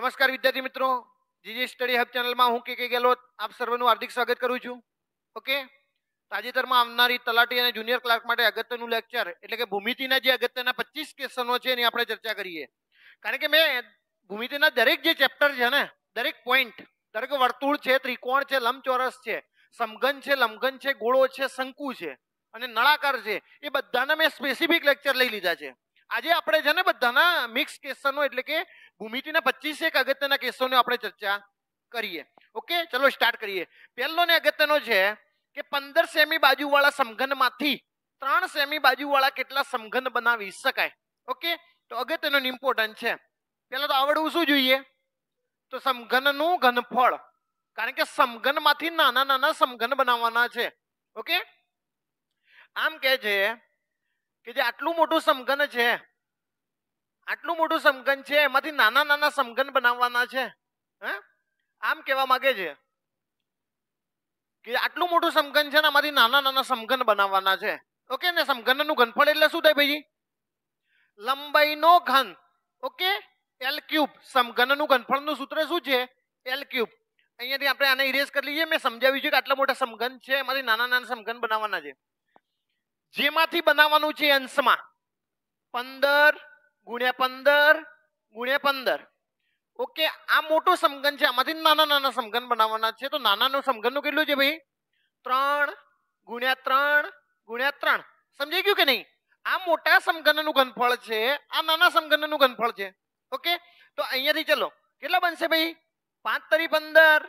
નમસ્કાર વિદ્યાર્થી મિત્રો જીજી સ્ટડી હબ ચેનલમાં હું કે કે ગેલોત આપ સર્વનું હાર્દિક સ્વાગત કરું છું ઓકે તાજેતરમાં આવનારી તલાટી અને જુનિયર ક્લાર્ક માટે અગત્યનું લેક્ચર એટલે કે ભૂમિતિના જે અગત્યના પચીસ ક્વેશ્ચનો છે એની આપણે ચર્ચા કરીએ કારણ કે મેં ભૂમિતિના દરેક જે ચેપ્ટર છે ને દરેક પોઈન્ટ દરેક વર્તુળ છે ત્રિકોણ છે લંબચોરસ છે સમઘન છે લંબઘન છે ગોળો છે શંકુ છે અને નળાકાર છે એ બધાના મેં સ્પેસિફિક લેક્ચર લઈ લીધા છે આજે આપણે છે ને બધાના મિક્સ કેસનો એટલે કે ભૂમિતિના પચીસેક અગત્યના કેસોની આપણે ચર્ચા કરીએ ઓકે ચલો સ્ટાર્ટ કરીએ પહેલો ને અગત્યનો છે કે પંદર સેમી બાજુવાળા સમઘનમાંથી ત્રણ સેમી બાજુવાળા કેટલા સમઘન બનાવી શકાય ઓકે તો અગત્યનો ઇમ્પોર્ટન્ટ છે પહેલાં તો આવડવું શું જોઈએ તો સમઘનનું ઘનફળ કારણ કે સમઘનમાંથી નાના નાના સમઘન બનાવવાના છે ઓકે આમ કહે છે કે જે આટલું મોટું સમઘન છે આટલું મોટું સમઘન છે એમાંથી નાના નાના સમઘન બનાવવાના છે હે આમ કહેવા માંગે છે કે આટલું મોટું સમઘન છે ને આમાંથી નાના નાના સમઘન બનાવવાના છે ઓકે ને સમઘનનું ઘનફળ એટલે શું થાય ભાઈ લંબાઈનો ઘન ઓકે એલ ક્યુબ સમઘનનું ઘનફળનું સૂત્ર શું છે એલ ક્યુબ અહીંયાથી આપણે આને ઇરેઝ કરી લઈએ મેં સમજાવ્યું છે કે આટલા મોટા સમઘન છે એમાંથી નાના નાના સમઘન બનાવવાના છે જેમાંથી બનાવવાનું છે અંશમાં પંદર ગુણ્યા પંદર ગુણ્યા પંદર ઓકે આ મોટો સમઘન છે આમાંથી નાના નાના સમઘન બનાવવાના છે તો નાનાનું સમઘનનું કેટલું છે ભાઈ ત્રણ ગુણ્યા ત્રણ ગુણ્યા ત્રણ સમજાઈ ગયું કે નહીં આ મોટા સમઘનનું ઘનફળ છે આ નાના સમઘનનું ઘનફળ છે ઓકે તો અહીંયાથી ચલો કેટલા બનશે ભાઈ પાંચ તરી પંદર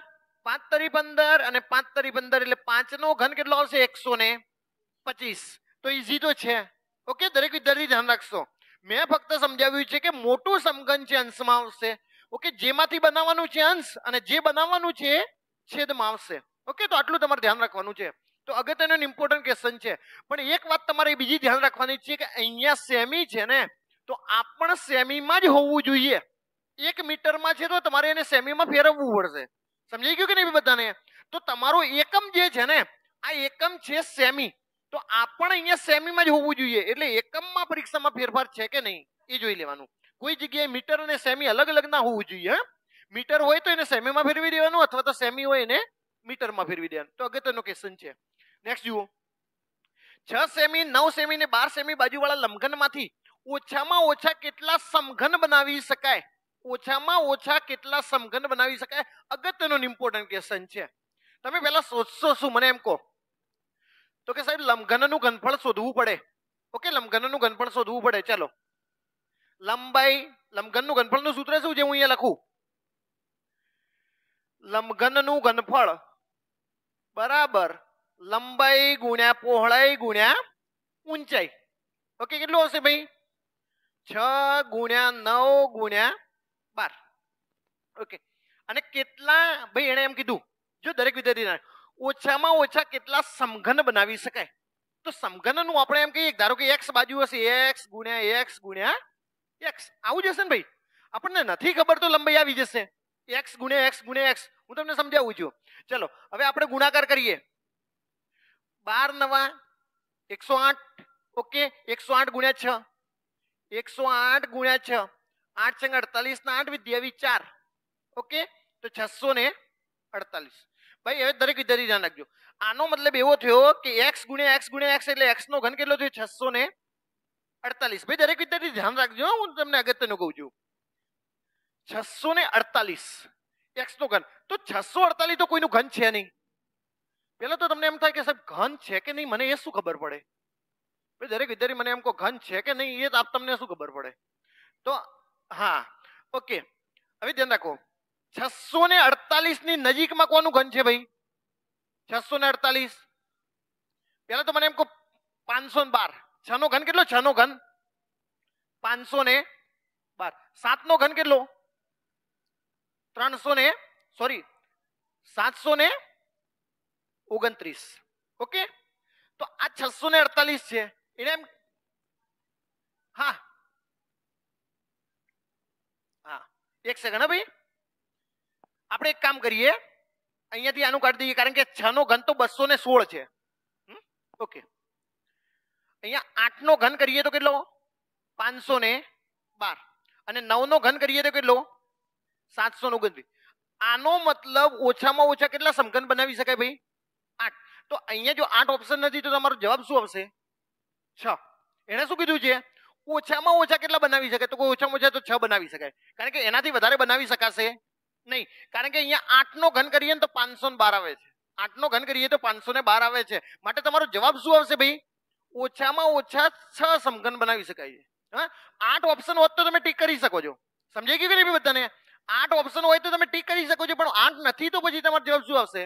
પાંચ તરી પંદર અને પાંચ તરી પંદર એટલે પાંચનો ઘન કેટલો આવશે એકસો ને પચીસ તો ઈઝી તો છે ઓકે દરેક વિદ્યાર્થી ધ્યાન રાખશો મેં ફક્ત સમજાવ્યું છે કે મોટું સમઘન છે અંશમાં આવશે ઓકે જેમાંથી બનાવવાનું છે અંશ અને જે બનાવવાનું છે છેદમાં આવશે ઓકે તો આટલું તમારે ધ્યાન રાખવાનું છે તો અગત્યનો ઇમ્પોર્ટન્ટ ક્વેશ્ચન છે પણ એક વાત તમારે બીજી ધ્યાન રાખવાની છે કે અહીંયા સેમી છે ને તો આ પણ સેમીમાં જ હોવું જોઈએ એક મીટરમાં છે તો તમારે એને સેમીમાં ફેરવવું પડશે સમજાઈ ગયું કે નહીં બધાને તો તમારો એકમ જે છે ને આ એકમ છે સેમી તો આપણ અહીંયા સેમીમાં જ હોવું જોઈએ એટલે એકમમાં પરીક્ષામાં ફેરફાર છે કે નહીં એ જોઈ લેવાનું કોઈ જગ્યાએ મીટર અને સેમી અલગ અલગ ના હોવું જોઈએ મીટર હોય તો એને સેમીમાં ફેરવી દેવાનું અથવા તો સેમી હોય એને મીટરમાં ફેરવી દેવાનું તો અગત્યનો ક્વેશ્ચન છે નેક્સ્ટ જુઓ છ સેમી નવ સેમી ને બાર સેમી બાજુવાળા લંઘનમાંથી ઓછામાં ઓછા કેટલા સમઘન બનાવી શકાય ઓછામાં ઓછા કેટલા સમઘન બનાવી શકાય અગત્યનો ઇમ્પોર્ટન્ટ ક્વેશ્ચન છે તમે પહેલા સોચશો શું મને એમ કહો તો કે સાહેબ લંબઘનનું ઘનફળ શોધવું પડે ઓકે લંબઘનનું ઘનફળ શોધવું પડે ચાલો લંબાઈ લંબઘનનું ઘનફળનું સૂત્ર શું છે હું અહીંયા લખું લંબઘનનું ઘનફળ બરાબર લંબાઈ ગુણ્યા પહોળાઈ ગુણ્યા ઊંચાઈ ઓકે કેટલું હશે ભાઈ છ ગુણ્યા નવ ગુણ્યા બાર ઓકે અને કેટલા ભાઈ એણે એમ કીધું જો દરેક વિદ્યાર્થીના ઓછામાં ઓછા કેટલા સમઘન બનાવી શકાય તો સમઘનનું આપણે એમ કહીએ ધારો કે એક્સ બાજુ હશે એક્સ ગુણ્યા એક્સ ગુણ્યા એક્સ આવું જ હશે ને ભાઈ આપણને નથી ખબર તો લંબાઈ આવી જશે એક્સ ગુણ્યા એક્સ ગુણ્યા એક્સ હું તમને સમજાવું છું ચલો હવે આપણે ગુણાકાર કરીએ બાર નવા એકસો આઠ ઓકે એકસો આઠ ગુણ્યા છ એકસો આઠ ગુણ્યા છ આઠ સંગ અડતાલીસ ના આઠ વિદ્યાવી ચાર ઓકે તો છસો ને અડતાલીસ ભાઈ હવે દરેક વિદ્યાર્થી ધ્યાન રાખજો આનો મતલબ એવો થયો કે એક્સ ગુણ્યા એક્સ ગુણ્યા એક્સ એટલે એક્સ નો ઘન કેટલો થયો છસો ને અડતાલીસ ભાઈ દરેક વિદ્યાર્થી ધ્યાન રાખજો હું તમને અગત્યનું કહું છું છસો ને અડતાલીસ એક્સ નો ઘન તો છસો અડતાલીસ તો કોઈનું ઘન છે નહીં પેલા તો તમને એમ થાય કે સાહેબ ઘન છે કે નહીં મને એ શું ખબર પડે ભાઈ દરેક વિદ્યાર્થી મને એમ કહો ઘન છે કે નહીં એ આપ તમને શું ખબર પડે તો હા ઓકે હવે ધ્યાન રાખો છસો ને અડતાલીસ ની નજીકમાં કોનું ઘન છે ભાઈ છસો ને અડતાલીસ પેલા તો મને એમ કહું પાંચસો ને બાર છ નો ઘન કેટલો છ નો ઘન પાંચસો ને બાર સાત નો ઘન કેટલો ત્રણસો ને સોરી સાતસો ને ઓગણત્રીસ ઓકે તો આ છસો ને અડતાલીસ છે એને એમ હા હા એક સેકન્ડ હા ભાઈ આપણે એક કામ કરીએ અહીંયાથી આનું કાઢી દઈએ કારણ કે છ નો ઘન તો બસો ને સોળ છે ઓકે અહીંયા આઠ નો ઘન કરીએ તો કેટલો પાંચસો ને બાર અને નવ નો ઘન કરીએ તો કેટલો સાતસો ને ઓગણત્રીસ આનો મતલબ ઓછામાં ઓછા કેટલા સમઘન બનાવી શકાય ભાઈ આઠ તો અહીંયા જો આઠ ઓપ્શન નથી તો તમારો જવાબ શું આવશે છ એણે શું કીધું છે ઓછામાં ઓછા કેટલા બનાવી શકાય તો કોઈ ઓછામાં ઓછા તો છ બનાવી શકાય કારણ કે એનાથી વધારે બનાવી શકાશે નહીં કારણ કે અહીંયા આઠનો ઘન કરીએ ને તો પાંચસો ને બાર આવે છે આઠનો ઘન કરીએ તો પાંચસો ને બાર આવે છે માટે તમારો જવાબ શું આવશે ભાઈ ઓછામાં ઓછા છ સમઘન બનાવી શકાય છે હા આઠ ઓપ્શન હોત તો તમે ટીક કરી શકો છો સમજાઈ ગયું કે નહીં બધાને આઠ ઓપ્શન હોય તો તમે ટીક કરી શકો છો પણ આઠ નથી તો પછી તમારો જવાબ શું આવશે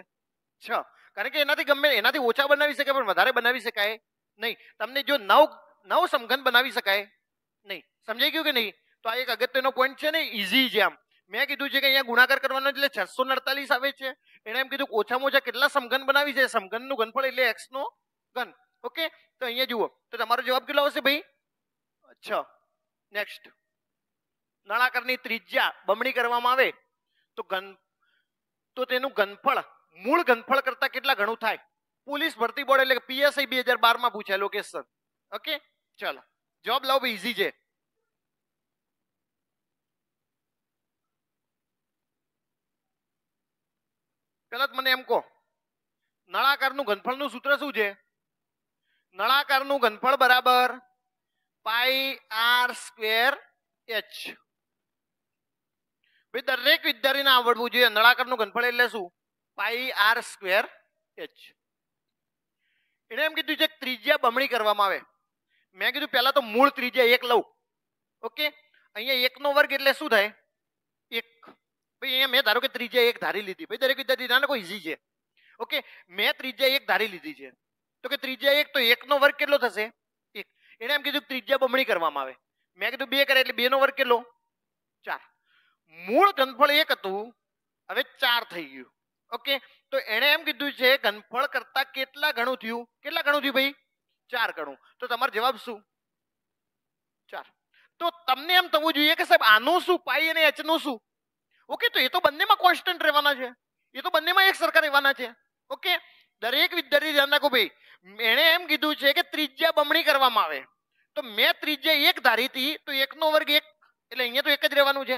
છ કારણ કે એનાથી ગમે એનાથી ઓછા બનાવી શકાય પણ વધારે બનાવી શકાય નહીં તમને જો નવ નવ સમઘન બનાવી શકાય નહીં સમજાઈ ગયું કે નહીં તો આ એક અગત્યનો પોઈન્ટ છે ને ઇઝી છે આમ મેં કીધું છે કે અહીંયા ગુણાકાર કરવાનો એટલે છસો અડતાલીસ આવે છે એણે એમ કીધું ઓછામાં ઓછા કેટલા સમઘન બનાવી છે સમઘનનું ઘનફળ એટલે એક્સનો ઘન ઓકે તો અહીંયા જુઓ તો તમારો જવાબ કેટલો આવશે ભાઈ અચ્છા નેક્સ્ટ નળાકારની ત્રિજ્યા બમણી કરવામાં આવે તો ઘન તો તેનું ઘનફળ મૂળ ઘનફળ કરતાં કેટલા ઘણું થાય પોલીસ ભરતી બોર્ડ એટલે પીએસઆઈ બે હજાર બારમાં પૂછાયેલો સર ઓકે ચાલો જવાબ લાવો ભાઈ ઇઝી છે પહેલા મને એમ કહો નળાકારનું ઘનફળનું સૂત્ર શું છે નળાકારનું ઘનફળ બરાબર પાઈ આર સ્ક્વેર એચ ભાઈ દરેક વિદ્યાર્થીને આવડવું જોઈએ નળાકારનું ઘનફળ એટલે શું પાઈ આર સ્ક્વેર એચ એને એમ કીધું છે ત્રિજ્યા બમણી કરવામાં આવે મેં કીધું પહેલા તો મૂળ ત્રિજ્યા એક લઉં ઓકે અહીંયા એકનો વર્ગ એટલે શું થાય ભાઈ મેં ધારો કે ત્રીજા એક ધારી લીધી ભાઈ દરેક વિદ્યાર્થી ના કોઈ ઇઝી છે ઓકે મેં ત્રિજ્યા એક ધારી લીધી છે તો કે ત્રિજ્યા એક તો એકનો વર્ગ કેટલો થશે એક એને એમ કીધું ત્રીજા બમણી કરવામાં આવે મેં કીધું બે કરે એટલે બે વર્ગ કેટલો ચાર મૂળ ઘનફળ એક હતું હવે ચાર થઈ ગયું ઓકે તો એણે એમ કીધું છે ઘનફળ કરતા કેટલા ગણું થયું કેટલા ગણું થયું ભાઈ ચાર ગણું તો તમારો જવાબ શું ચાર તો તમને એમ થવું જોઈએ કે સાહેબ આનું શું પાઈ અને એચનું શું ઓકે તો એ તો બંનેમાં કોન્સ્ટન્ટ રહેવાના છે એ તો બંનેમાં એક સરખા રહેવાના છે ઓકે દરેક વિદ્યાર્થી ધ્યાન રાખો ભાઈ એણે એમ કીધું છે કે ત્રિજ્યા બમણી કરવામાં આવે તો મેં ત્રિજ્યા એક ધારી હતી તો એકનો વર્ગ એક એટલે અહીંયા તો એક જ રહેવાનું છે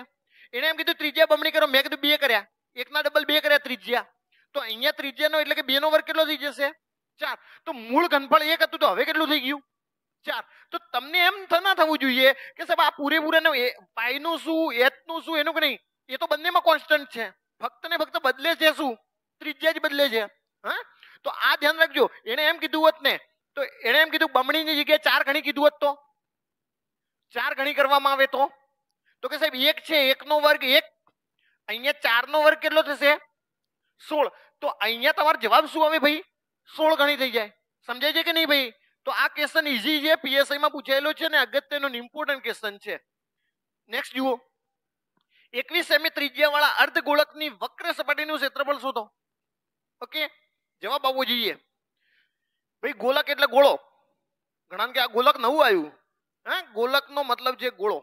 એણે એમ કીધું ત્રિજ્યા બમણી કરો મેં કીધું બે કર્યા એકના ડબલ બે કર્યા ત્રિજ્યા તો અહીંયા ત્રિજ્યાનો એટલે કે બેનો વર્ગ કેટલો થઈ જશે ચાર તો મૂળ ઘનફળ એક હતું તો હવે કેટલું થઈ ગયું ચાર તો તમને એમ ના થવું જોઈએ કે સાહેબ આ પૂરેપૂરાનું પાયનું શું એચનું શું એનું કે નહીં એ તો બંનેમાં કોન્સ્ટન્ટ છે ફક્ત ને ફક્ત બદલે છે શું ત્રિજ્યા જ બદલે છે હા તો આ ધ્યાન રાખજો એને એમ કીધું હોત ને તો એને એમ કીધું બમણીની જગ્યાએ ચાર ઘણી કીધું હોત તો ચાર ઘણી કરવામાં આવે તો તો કે સાહેબ એક છે એકનો વર્ગ એક અહીંયા ચારનો વર્ગ કેટલો થશે સોળ તો અહીંયા તમારો જવાબ શું આવે ભાઈ સોળ ઘણી થઈ જાય સમજાય છે કે નહીં ભાઈ તો આ ક્વેશ્ચન ઇઝી છે પીએસઆઈમાં પૂછાયેલો છે ને અગત્યનો ઇમ્પોર્ટન્ટ ક્વેશ્ચન છે નેક્સ્ટ જુઓ એકવીસ સેમી વાળા અર્ધ ગોળકની વક્ર સપાટીનું ક્ષેત્રફળ શોધો ઓકે જવાબ આવવો જોઈએ ભાઈ ગોલક એટલે ગોળો ઘણા કે આ ગોલક નવું આવ્યું હા ગોલકનો મતલબ છે ગોળો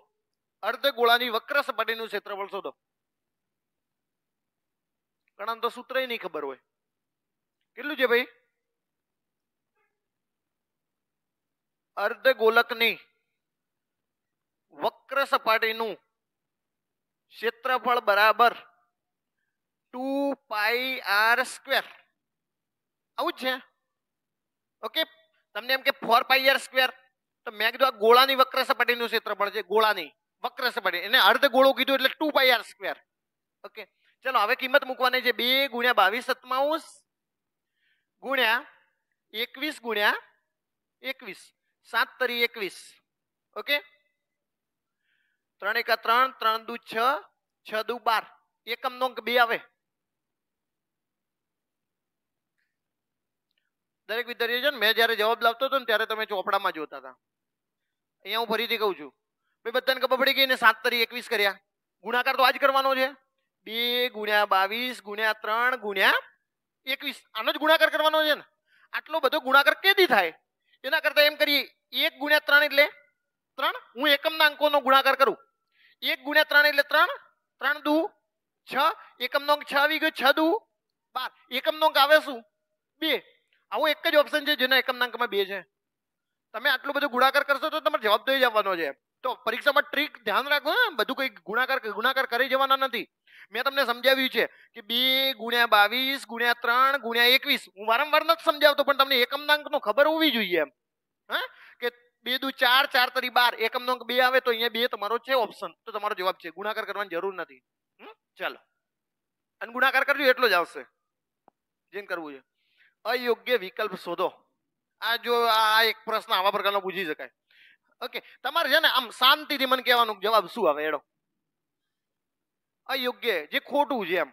અર્ધ ગોળાની વક્ર સપાટીનું ક્ષેત્રફળ શોધો ઘણા તો સૂત્ર નહીં ખબર હોય કેટલું છે ભાઈ અર્ધ ગોલકની વક્ર સપાટીનું ક્ષેત્રફળ બરાબર ટુ પાઈ આર સ્ક્વેર આવું જ છે ઓકે તમને એમ કે ફોર પાઈ આર સ્ક્વેર તો મેં કીધું આ ગોળાની વક્ર સપાટીનું ક્ષેત્રફળ છે ગોળાની વક્ર સપાટી એને અર્ધ ગોળો કીધું એટલે two pi R square okay ચલો હવે કિંમત મૂકવાની છે બે ગુણ્યા બાવીસ સત્તાવીસ ગુણ્યા એકવીસ ગુણ્યા એકવીસ સાત તરી એકવીસ ઓકે ત્રણ એકા ત્રણ ત્રણ દુ છ છ દુ બાર એકમનો અંક બે આવે દરેક વિદ્યાર્થીઓ છે ને મેં જ્યારે જવાબ લાવતો હતો ને ત્યારે તમે ચોપડામાં જોતા હતા અહીંયા હું ફરીથી કહું છું મેં બધાને ખબર પડી ગઈ ને સાત તરી એકવીસ કર્યા ગુણાકાર તો આજ કરવાનો છે બે ગુણ્યા બાવીસ ગુણ્યા ત્રણ ગુણ્યા એકવીસ આનો જ ગુણાકાર કરવાનો છે ને આટલો બધો ગુણાકાર કેથી થાય એના કરતા એમ કરીએ એક ગુણ્યા ત્રણ એટલે ત્રણ હું એકમના અંકોનો ગુણાકાર કરું એક ગુણ્યા ત્રણ એટલે ત્રણ ત્રણ દુ છ એકમ નો અંક છ આવી ગયો છ દુ બાર નો અંક આવે શું બે આવો એક જ ઓપ્શન છે જેના એકમના અંકમાં બે છે તમે આટલું બધું ગુણાકાર કરશો તો તમારે જવાબ દઈ જવાનો છે તો પરીક્ષામાં ટ્રીક ધ્યાન રાખો ને બધું કંઈ ગુણાકાર ગુણાકાર કરી જવાના નથી મેં તમને સમજાવ્યું છે કે બે ગુણ્યા બાવીસ ગુણ્યા ત્રણ ગુણ્યા એકવીસ હું વારંવાર નથી સમજાવતો પણ તમને એકમના અંકનો ખબર હોવી જોઈએ એમ હા બે દુ ચાર ચાર તરી બાર એકમનો અંક બે આવે તો અહીંયા બે તમારો છે ઓપ્શન તો તમારો જવાબ છે ગુણાકાર કરવાની જરૂર નથી ચાલો અને ગુણાકાર કરજો એટલો જ આવશે જેમ કરવું છે અયોગ્ય વિકલ્પ શોધો આ જો આ એક પ્રશ્ન આવા પ્રકારનો પૂછી શકાય ઓકે તમારે છે ને આમ શાંતિથી મને કહેવાનું જવાબ શું આવે એડો અયોગ્ય જે ખોટું છે એમ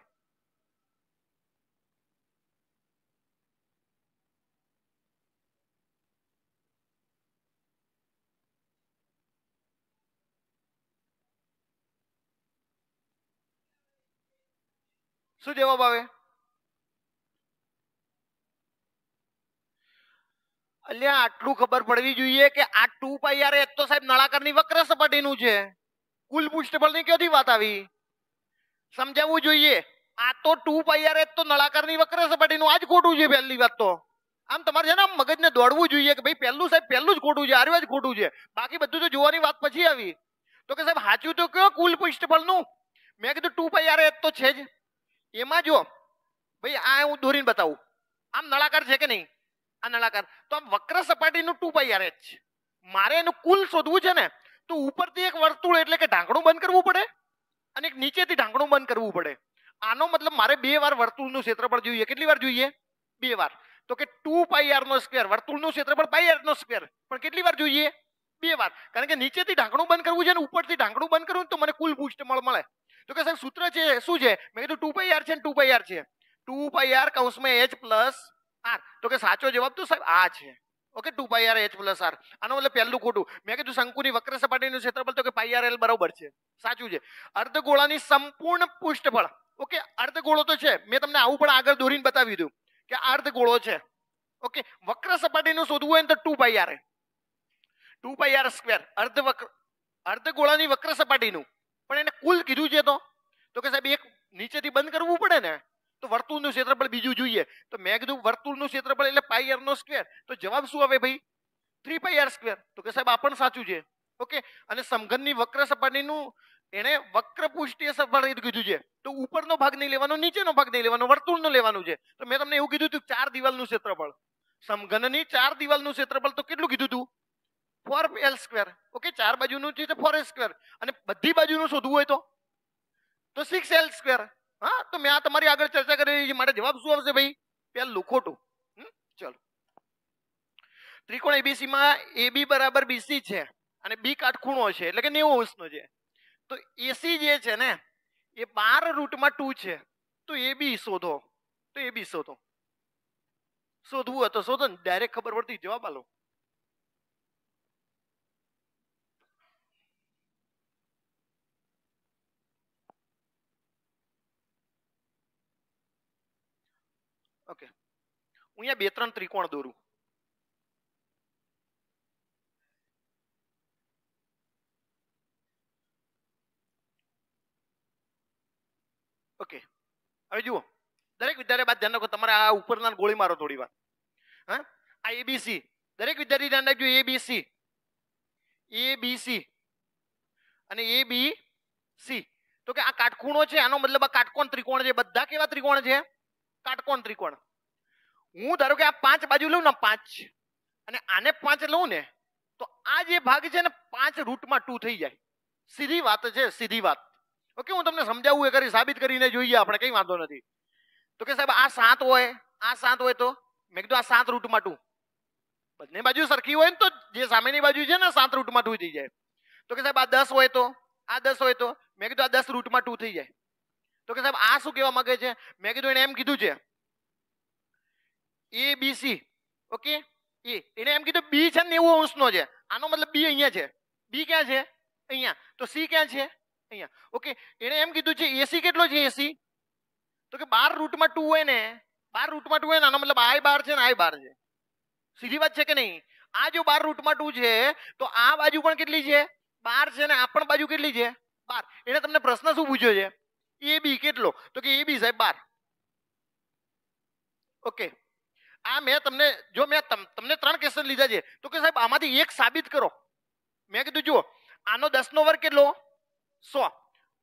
શું જવાબ આવે અલ્યા આટલું ખબર પડવી જોઈએ કે આ ટુ પાઈ આર એચ તો સાહેબ નળાકારની વક્ર સપાટીનું છે કુલ પૃષ્ઠફળની ક્યાંથી વાત આવી સમજાવવું જોઈએ આ તો ટુ પાઈ આર એચ તો નળાકારની વક્ર સપાટીનું આ જ ખોટું છે પહેલી વાત તો આમ તમારે છે ને મગજને દોડવું જોઈએ કે ભાઈ પહેલું સાહેબ પહેલું જ ખોટું છે આર્યું જ ખોટું છે બાકી બધું તો જોવાની વાત પછી આવી તો કે સાહેબ સાચું તો કયો કુલ પૃષ્ઠફળનું મેં કીધું ટુ પાઈ આર એચ તો છે જ એમાં જો ભાઈ આ હું દોરીને બતાવું આમ નળાકાર છે કે નહીં આ નળાકાર તો આમ વક્ર સપાટીનું ટુ પાઈ આર એચ મારે એનું કુલ શોધવું છે ને તો ઉપરથી એક વર્તુળ એટલે કે ઢાંકણું બંધ કરવું પડે અને એક નીચેથી ઢાંકણું બંધ કરવું પડે આનો મતલબ મારે બે વાર વર્તુળનું ક્ષેત્રફળ જોઈએ કેટલી વાર જોઈએ બે વાર તો કે ટુ પાઈ આર નો સ્ક્વેર વર્તુળનું ક્ષેત્રફળ પાઈ આર નો સ્ક્વેર પણ કેટલી વાર જોઈએ બે વાર કારણ કે નીચેથી ઢાંકણું બંધ કરવું છે ને ઉપરથી ઢાંકણું બંધ કરવું તો મને કુલ પૃષ્ઠ મળે તો કે સાહેબ સૂત્ર છે શું છે મેં કીધું ટુ પાઈ આર છે ટુ પાઈ આર છે ટુ પાઈ આર કૌંસમાં એચ પ્લસ આર તો કે સાચો જવાબ તો સાહેબ આ છે okay two pi R H plus R આનો મતલબ પહેલું ખોટું મેં કીધું શંકુની વક્ર સપાટીનું ક્ષેત્રફળ તો કે પાઈ આર એલ બરાબર છે સાચું છે અર્ધગોળાની સંપૂર્ણ પૃષ્ઠફળ ઓકે અર્ધગોળો તો છે મેં તમને આવું પણ આગળ દોરીને બતાવી દીધું કે અર્ધગોળો છે ઓકે વક્ર સપાટીનું શોધવું હોય તો two pi R two pi R square અર્ધ વક્ર અર્ધગોળાની વક્ર સપાટીનું પણ એને કુલ કીધું છે તો તો કે સાહેબ એક નીચેથી બંધ કરવું પડે ને તો વર્તુળનું ક્ષેત્રફળ બીજું જોઈએ તો મેં કીધું વર્તુળનું ક્ષેત્રફળ એટલે પાઈ આર નો સ્ક્વેર તો જવાબ શું આવે ભાઈ થ્રી પાઈ આર સ્ક્વેર તો કે સાહેબ આ પણ સાચું છે ઓકે અને સમઘનની વક્ર સપાટીનું એને વક્ર પુષ્ટિય સપાટી કીધું છે તો ઉપરનો ભાગ નહીં લેવાનો નીચેનો ભાગ નહીં લેવાનો વર્તુળનો લેવાનું છે તો મેં તમને એવું કીધું હતું ચાર દિવાલનું ક્ષેત્રફળ સમઘનની ચાર દિવાલનું ક્ષેત્રફળ તો કેટલું કીધું હતું ફોર એલ સ્ક્વેર ઓકે ચાર બાજુનું છે ફોર એલ સ્ક્વેર અને બધી બાજુનું શોધવું હોય તો તો સિક્સ એલ સ્ક્વેર હા તો મેં આ તમારી આગળ ચર્ચા કરી છે મારા જવાબ શું આવશે ભાઈ પહેલું ખોટું ચલો ત્રિકોણ એબીસી માં એબી બરાબર બીસી છે અને બી કાટખૂણો છે એટલે કે નેવું અંશનો છે તો એસી જે છે ને એ બાર રૂટમાં ટુ છે તો એબી શોધો તો એબી શોધો શોધવું હતો શોધો ને ડાયરેક્ટ ખબર પડતી જવાબ આલો ઓકે હું અહીંયા બે ત્રણ ત્રિકોણ દોરું ઓકે હવે જુઓ દરેક વિદ્યાર્થી બાદ ધ્યાન રાખો તમારે આ ઉપરના ગોળી મારો થોડી વાર હા આ એબીસી દરેક વિદ્યાર્થી ધ્યાન રાખજો એબીસી એબીસી અને એ બી સી તો કે આ કાટખૂણો છે આનો મતલબ આ કાટકોણ ત્રિકોણ છે બધા કેવા ત્રિકોણ છે કાટકોણ ત્રિકોણ હું ધારો કે આ પાંચ બાજુ લઉં ને પાંચ અને આને પાંચ લઉં ને તો આ જે ભાગ છે ને પાંચ રૂટમાં ટુ થઈ જાય સીધી વાત છે સીધી વાત ઓકે હું તમને સમજાવું એ કરી સાબિત કરીને જોઈએ આપણે કંઈ વાંધો નથી તો કે સાહેબ આ સાત હોય આ સાત હોય તો મેં કીધું આ સાત રૂટમાં ટુ બંને બાજુ સરખી હોય ને તો જે સામેની બાજુ છે ને સાત રૂટમાં ટુ થઈ જાય તો કે સાહેબ આ દસ હોય તો આ દસ હોય તો મેં કીધું આ દસ રૂટમાં ટુ થઈ જાય તો કે સાહેબ આ શું કહેવા માંગે છે મેં કીધું એને એમ કીધું છે એ બી સી ઓકે એ એને એમ કીધું બી છે નેવું અંશનો છે આનો મતલબ બી અહીંયા છે બી ક્યાં છે અહીંયા તો સી ક્યાં છે અહીંયા ઓકે એને એમ કીધું છે એસી કેટલો છે એસી તો કે બાર રૂટમાં ટુ હોય ને બાર રૂટમાં ટુ હોય ને આનો મતલબ આય બાર છે ને આય બાર છે સીધી વાત છે કે નહીં આ જો બાર રૂટમાં ટુ છે તો આ બાજુ પણ કેટલી છે બાર છે ને આ પણ બાજુ કેટલી છે બાર એને તમને પ્રશ્ન શું પૂછ્યો છે એ બી કેટલો તો કે એ બી સાહેબ બાર ઓકે આ મેં તમને જો મેં તમને ત્રણ ક્વેશ્ચન લીધા છે તો કે સાહેબ આમાંથી એક સાબિત કરો મેં કીધું જુઓ આનો દસનો વર્ગ કેટલો સો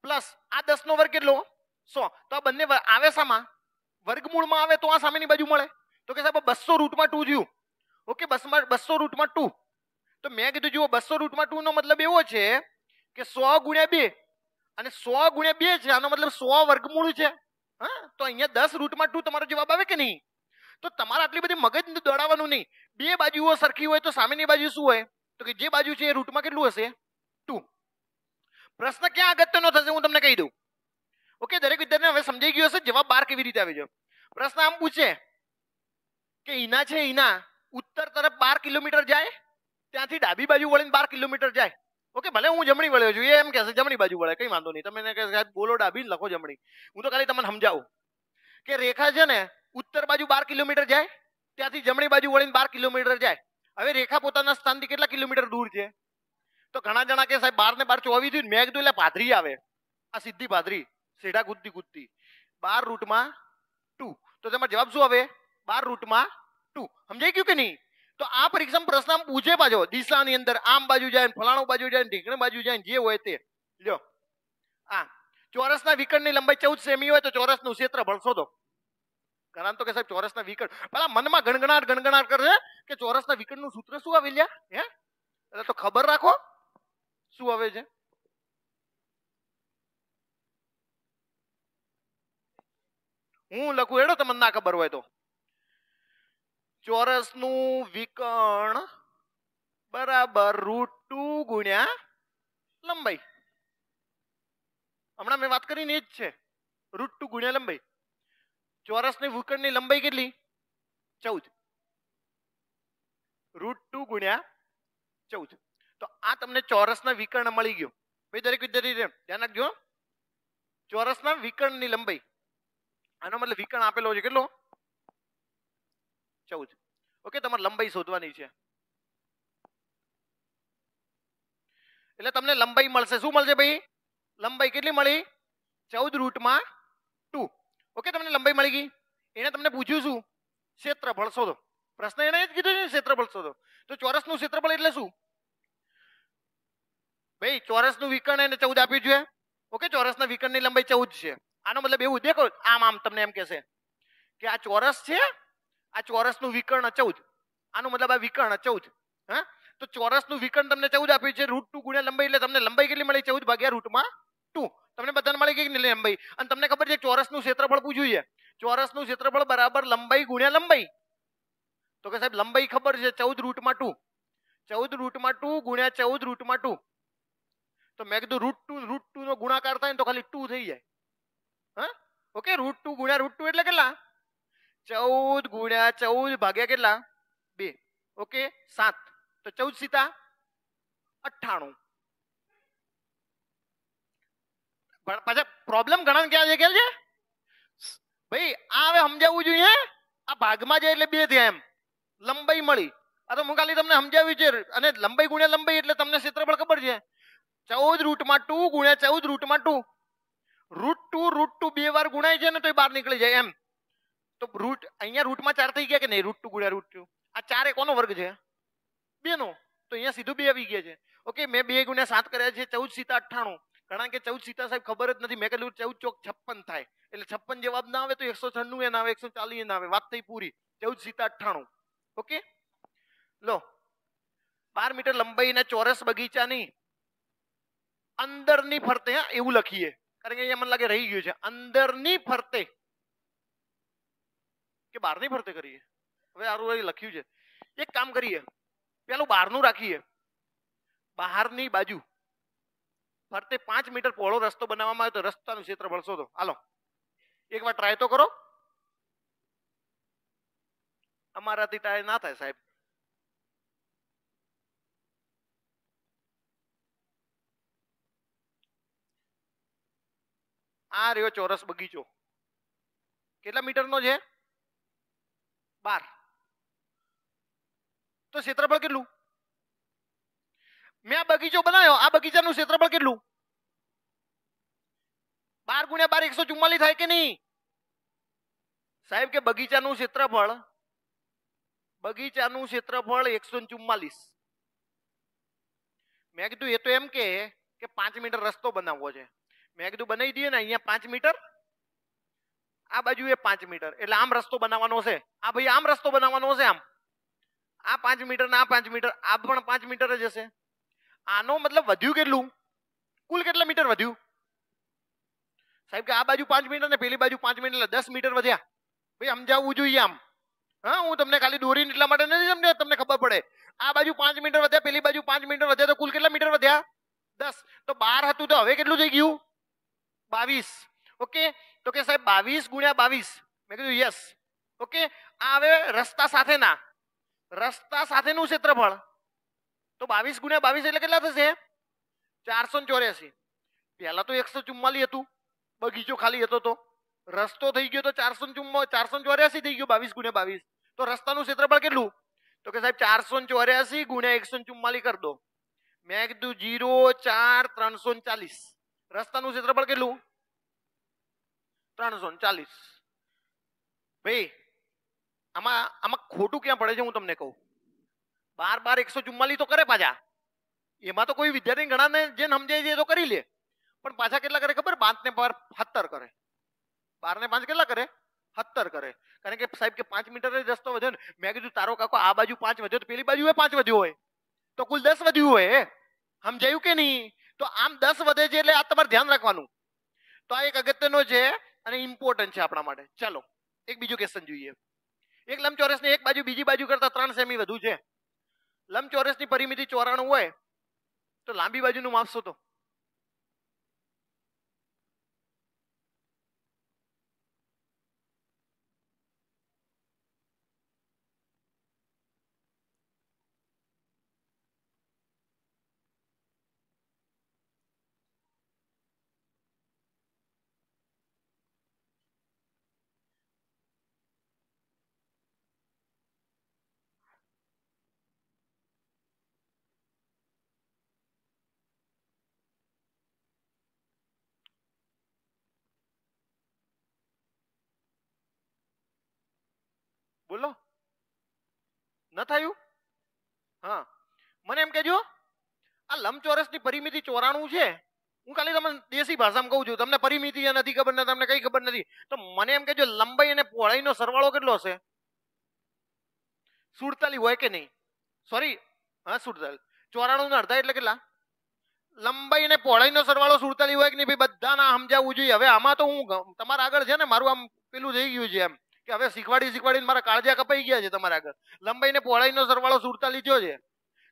પ્લસ આ દસનો વર્ગ કેટલો સો તો આ બંને આવે સામાં વર્ગમૂળમાં આવે તો આ સામેની બાજુ મળે તો કે સાહેબ બસો રૂટમાં ટુ થયું ઓકે બસમાં બસો રૂટમાં ટુ તો મેં કીધું જુઓ બસો રૂટમાં ટુનો મતલબ એવો છે કે સો ગુણ્યા બે અને સો ગુણ્યા બે છે આનો મતલબ સો વર્ગમૂળ છે હા તો અહીંયા દસ રૂટમાં ટુ તમારો જવાબ આવે કે નહીં તો તમારે આટલી બધી મગજ દોડાવવાનું નહીં બે બાજુઓ સરખી હોય તો સામેની બાજુ શું હોય તો કે જે બાજુ છે એ રૂટમાં કેટલું હશે ટુ પ્રશ્ન ક્યાં અગત્યનો થશે હું તમને કહી દઉં ઓકે દરેક વિદ્યાર્થીને હવે સમજાઈ ગયો હશે જવાબ બહાર કેવી રીતે આવે ગયો પ્રશ્ન આમ પૂછે કે ઈના છે ઈના ઉત્તર તરફ બાર કિલોમીટર જાય ત્યાંથી ડાબી બાજુ વળીને બાર કિલોમીટર જાય ઓકે ભલે હું જમણી વળ્યો છું એમ કહેશે જમણી બાજુ વળે કંઈ વાંધો નહીં તમે કહે સાહેબ બોલો ડાબી લખો જમણી હું તો ખાલી તમને સમજાવું કે રેખા છે ને ઉત્તર બાજુ બાર કિલોમીટર જાય ત્યાંથી જમણી બાજુ વળીને બાર કિલોમીટર જાય હવે રેખા પોતાના સ્થાનથી કેટલા કિલોમીટર દૂર છે તો ઘણા જણા કે સાહેબ બાર ને બાર ચોવી થયું મેં કીધું એટલે પાદરી આવે આ સીધી પાદરી સેઢા કૂદતી કૂદતી બાર રૂટમાં ટુ તો તમારો જવાબ શું હવે બાર રૂટમાં ટુ સમજાઈ ગયું કે નહીં તો આ પરીક્ષામાં પ્રશ્ન પૂછે પાછો દિશાની અંદર આમ બાજુ જાય ફલાણું બાજુ જાય ઢીકણી બાજુ જાય જે હોય તે જો આ ચોરસના વિકટની લંબાઈ ચૌદ સેમી હોય તો ચોરસનું ક્ષેત્ર ભણશો તો કારણ તો કે સાહેબ ચોરસના વિકટ પેલા મનમાં ગણગણાટ ગણગણાટ કરશે કે ચોરસના વિકટનું સૂત્ર શું આવી લ્યા હે એટલે તો ખબર રાખો શું આવે છે હું લખું એડો તમને ના ખબર હોય તો ચોરસનું વિકર્ણ બરાબર રૂટ ટુ ગુણ્યા લંબાઈ હમણાં મેં વાત કરીને એ જ છે રૂટ ટુ ગુણ્યા લંબાઈ ચોરસની વિકર્ણની લંબાઈ કેટલી ચૌદ રૂટ ટુ ગુણ્યા ચૌદ તો આ તમને ચોરસના વિકર્ણ મળી ગયો ભાઈ દરેક વિદ્યાર્થી ધ્યાન રાખજો ચોરસના વિકર્ણની લંબાઈ આનો મતલબ વિકર્ણ આપેલો છે કેટલો ચૌદ ઓકે તમારે લંબાઈ શોધવાની છે એટલે તમને લંબાઈ મળશે શું મળશે ભાઈ લંબાઈ કેટલી મળી ચૌદ રૂટમાં ટુ ઓકે તમને લંબાઈ મળી ગઈ એને તમને પૂછ્યું શું ક્ષેત્રફળ શોધો પ્રશ્ન એને જ કીધું છે ને ક્ષેત્રફળ શોધો તો ચોરસનું ક્ષેત્રફળ એટલે શું ભાઈ ચોરસનું વિકર્ણ એને ચૌદ આપ્યું છે ઓકે ચોરસના વિકર્ણની લંબાઈ ચૌદ છે આનો મતલબ એવું દેખો આમ આમ તમને એમ કહેશે કે આ ચોરસ છે આ ચોરસનું વિકર્ણ ચૌદ આનો મતલબ આ વિકર્ણ ચૌદ હા તો ચોરસનું વિકર્ણ તમને ચૌદ આપ્યું છે રૂટ ટુ ગુણ્યા લંબાઈ એટલે તમને લંબાઈ કેટલી મળી ચૌદ ભાગ્યા રૂટમાં ટુ તમને બધાને મળી ગઈ લંબાઈ અને તમને ખબર છે ચોરસનું ક્ષેત્રફળ પૂછ્યું છે ચોરસનું ક્ષેત્રફળ બરાબર લંબાઈ ગુણ્યા લંબાઈ તો કે સાહેબ લંબાઈ ખબર છે ચૌદ રૂટમાં ટુ ચૌદ રૂટમાં ટુ ગુણ્યા ચૌદ રૂટમાં ટુ તો મેં કીધું રૂટ ટુ રૂટ ટુ નો ગુણાકાર થાય ને તો ખાલી ટુ થઈ જાય હા ઓકે રૂટ ટુ ગુણ્યા રૂટ ટુ એટલે કેટલા ચૌદ ગુણ્યા ચૌદ ભાગ્યા કેટલા બે ઓકે સાત તો ચૌદ સીતા અઠ્ઠાણું પાછા પ્રોબ્લેમ ઘણા ક્યાં છે ખ્યાલ છે ભાઈ આ હવે સમજાવવું જોઈએ આ ભાગમાં જે એટલે બે થયા એમ લંબાઈ મળી આ તો હું ખાલી તમને સમજાવ્યું છે અને લંબાઈ ગુણ્યા લંબાઈ એટલે તમને ક્ષેત્રફળ ખબર છે ચૌદ રૂટમાં ટુ ગુણ્યા ચૌદ રૂટમાં two root two root two બે વાર ગુણાય છે ને તો એ બહાર નીકળી જાય એમ તો રૂટ અહીંયા રૂટમાં ચાર થઈ ગયા કે નહીં રૂટ ટુ ગુણ્યા રૂટ ટુ આ ચારે કોનો વર્ગ છે બેનો તો અહીંયા સીધું બે આવી ગયા છે ઓકે મેં બે ગુણ્યા સાત કર્યા છે ચૌદ સીતા અઠ્ઠાણું કારણ કે ચૌદ સીતા સાહેબ ખબર જ નથી મેં કહેલું ચૌદ ચોક છપ્પન થાય એટલે છપ્પન જવાબ ના આવે તો એકસો છન્નું એના આવે એકસો ચાલીસ એના આવે વાત થઈ પૂરી ચૌદ સીતા અઠ્ઠાણું ઓકે લો બાર મીટર લંબાઈના ચોરસ બગીચાની અંદરની ફરતે એવું લખીએ કારણ કે અહીંયા મને લાગે રહી ગયું છે અંદરની ફરતે કે બહારની ફરતે કરીએ હવે સારું લખ્યું છે એક કામ કરીએ પેલું બહારનું રાખીએ બહારની બાજુ ફરતે પાંચ મીટર પહોળો રસ્તો બનાવવામાં આવ્યો તો રસ્તાનું ક્ષેત્ર ભળશો તો હાલો એકવાર ટ્રાય તો કરો અમારાથી ટ્રાય ના થાય સાહેબ આ રહ્યો ચોરસ બગીચો કેટલા મીટરનો છે બાર તો ક્ષેત્રફળ કેટલું મેં આ બગીચો બનાવ્યો આ બગીચાનું ક્ષેત્રફળ કેટલું બાર ગુણ્યા બાર એકસો ચુમ્માલીસ થાય કે નહીં સાહેબ કે બગીચાનું ક્ષેત્રફળ બગીચાનું ક્ષેત્રફળ એકસો ચુમ્માલીસ મેં કીધું એ તો એમ કે પાંચ મીટર રસ્તો બનાવવો છે મેં કીધું બનાવી દઈએ ને અહીંયા પાંચ મીટર આ બાજુ એ પાંચ મીટર એટલે આમ રસ્તો બનાવવાનો છે આ ભાઈ આમ રસ્તો બનાવવાનો છે આમ આ પાંચ મીટર ને આ પાંચ મીટર આ પણ પાંચ મીટર જ હશે આનો મતલબ વધ્યું કેટલું કુલ કેટલા મીટર વધ્યું સાહેબ કે આ બાજુ પાંચ મીટર ને પેલી બાજુ પાંચ મીટર એટલે દસ મીટર વધ્યા ભાઈ સમજાવવું જોઈએ આમ હા હું તમને ખાલી દોરીને એટલા માટે નથી સમજે તમને ખબર પડે આ બાજુ પાંચ મીટર વધ્યા પેલી બાજુ પાંચ મીટર વધ્યા તો કુલ કેટલા મીટર વધ્યા દસ તો બાર હતું તો હવે કેટલું થઈ ગયું બાવીસ ઓકે તો કે સાહેબ બાવીસ ગુણ્યા બાવીસ મેં કીધું યસ ઓકે આ હવે રસ્તા સાથેના રસ્તા સાથેનું ક્ષેત્રફળ તો બાવીસ ગુણ્યા બાવીસ એટલે કેટલા થશે ચારસો ચોર્યાસી પહેલાં તો એકસો ચુમ્માલીસ હતું બગીચો ખાલી હતો તો રસ્તો થઈ ગયો તો ચારસો ચુમ્મા ચારસો ચોર્યાસી થઈ ગયો બાવીસ ગુણ્યા બાવીસ તો રસ્તાનું ક્ષેત્રફળ કેટલું તો કે સાહેબ ચારસો ચોર્યાસી ગુણ્યા એકસો ચુમ્માલીસ કરી દો મેં કીધું જીરો ચાર ત્રણસો ચાલીસ રસ્તાનું ક્ષેત્રફળ કેટલું ત્રણસો ને ચાલીસ ભાઈ આમાં આમાં ખોટું ક્યાં પડે છે હું તમને કહું બાર બાર એકસો ચુમ્માલીસ તો કરે પાછા એમાં તો કોઈ વિદ્યાર્થી ઘણાને જેને સમજાય છે તો કરી લે પણ પાછા કેટલા કરે ખબર પાંચ ને બાર સત્તર કરે બાર ને પાંચ કેટલા કરે સત્તર કરે કારણ કે સાહેબ કે પાંચ મીટર રસ્તો વધ્યો ને મેં કીધું તારો કાકો આ બાજુ પાંચ વધ્યો તો પેલી બાજુ પાંચ વધ્યો હોય તો કુલ દસ વધ્યું હોય સમજાયું કે નહીં તો આમ દસ વધે છે એટલે આ તમારે ધ્યાન રાખવાનું તો આ એક અગત્યનો છે અને ઇમ્પોર્ટન્ટ છે આપણા માટે ચાલો એક બીજો ક્વેશ્ચન જોઈએ એક લંબચોરસની એક બાજુ બીજી બાજુ કરતા ત્રણ સેમી વધુ છે લંબચોરસની પરિમિતિ ચોરાણું હોય તો લાંબી બાજુનું માપ તો બોલો ન થયું હા મને એમ કહેજો આ લંબચોરસની પરિમિતિ ચોરાણું છે હું ખાલી તમને દેશી ભાષામાં કહું છું તમને પરિમિતિ નથી ખબર નથી તમને કઈ ખબર નથી તો મને એમ કહેજો લંબાઈ અને પહોળાઈનો સરવાળો કેટલો હશે સુડતાલીસ હોય કે નહીં સોરી હા સુડતાલીસ ચોરાણું અડધા એટલે કેટલા લંબાઈ અને પહોળાઈનો સરવાળો સુડતાલીસ હોય કે નહીં ભાઈ બધાના સમજાવવું જોઈએ હવે આમાં તો હું તમારા આગળ છે ને મારું આમ પેલું થઈ ગયું છે એમ કે હવે શીખવાડી શીખવાડીને મારા કાળજા કપાઈ ગયા છે તમારા આગળ લંબાઈ પહોળાઈનો સરવાળો સુડતાલીસ જો છે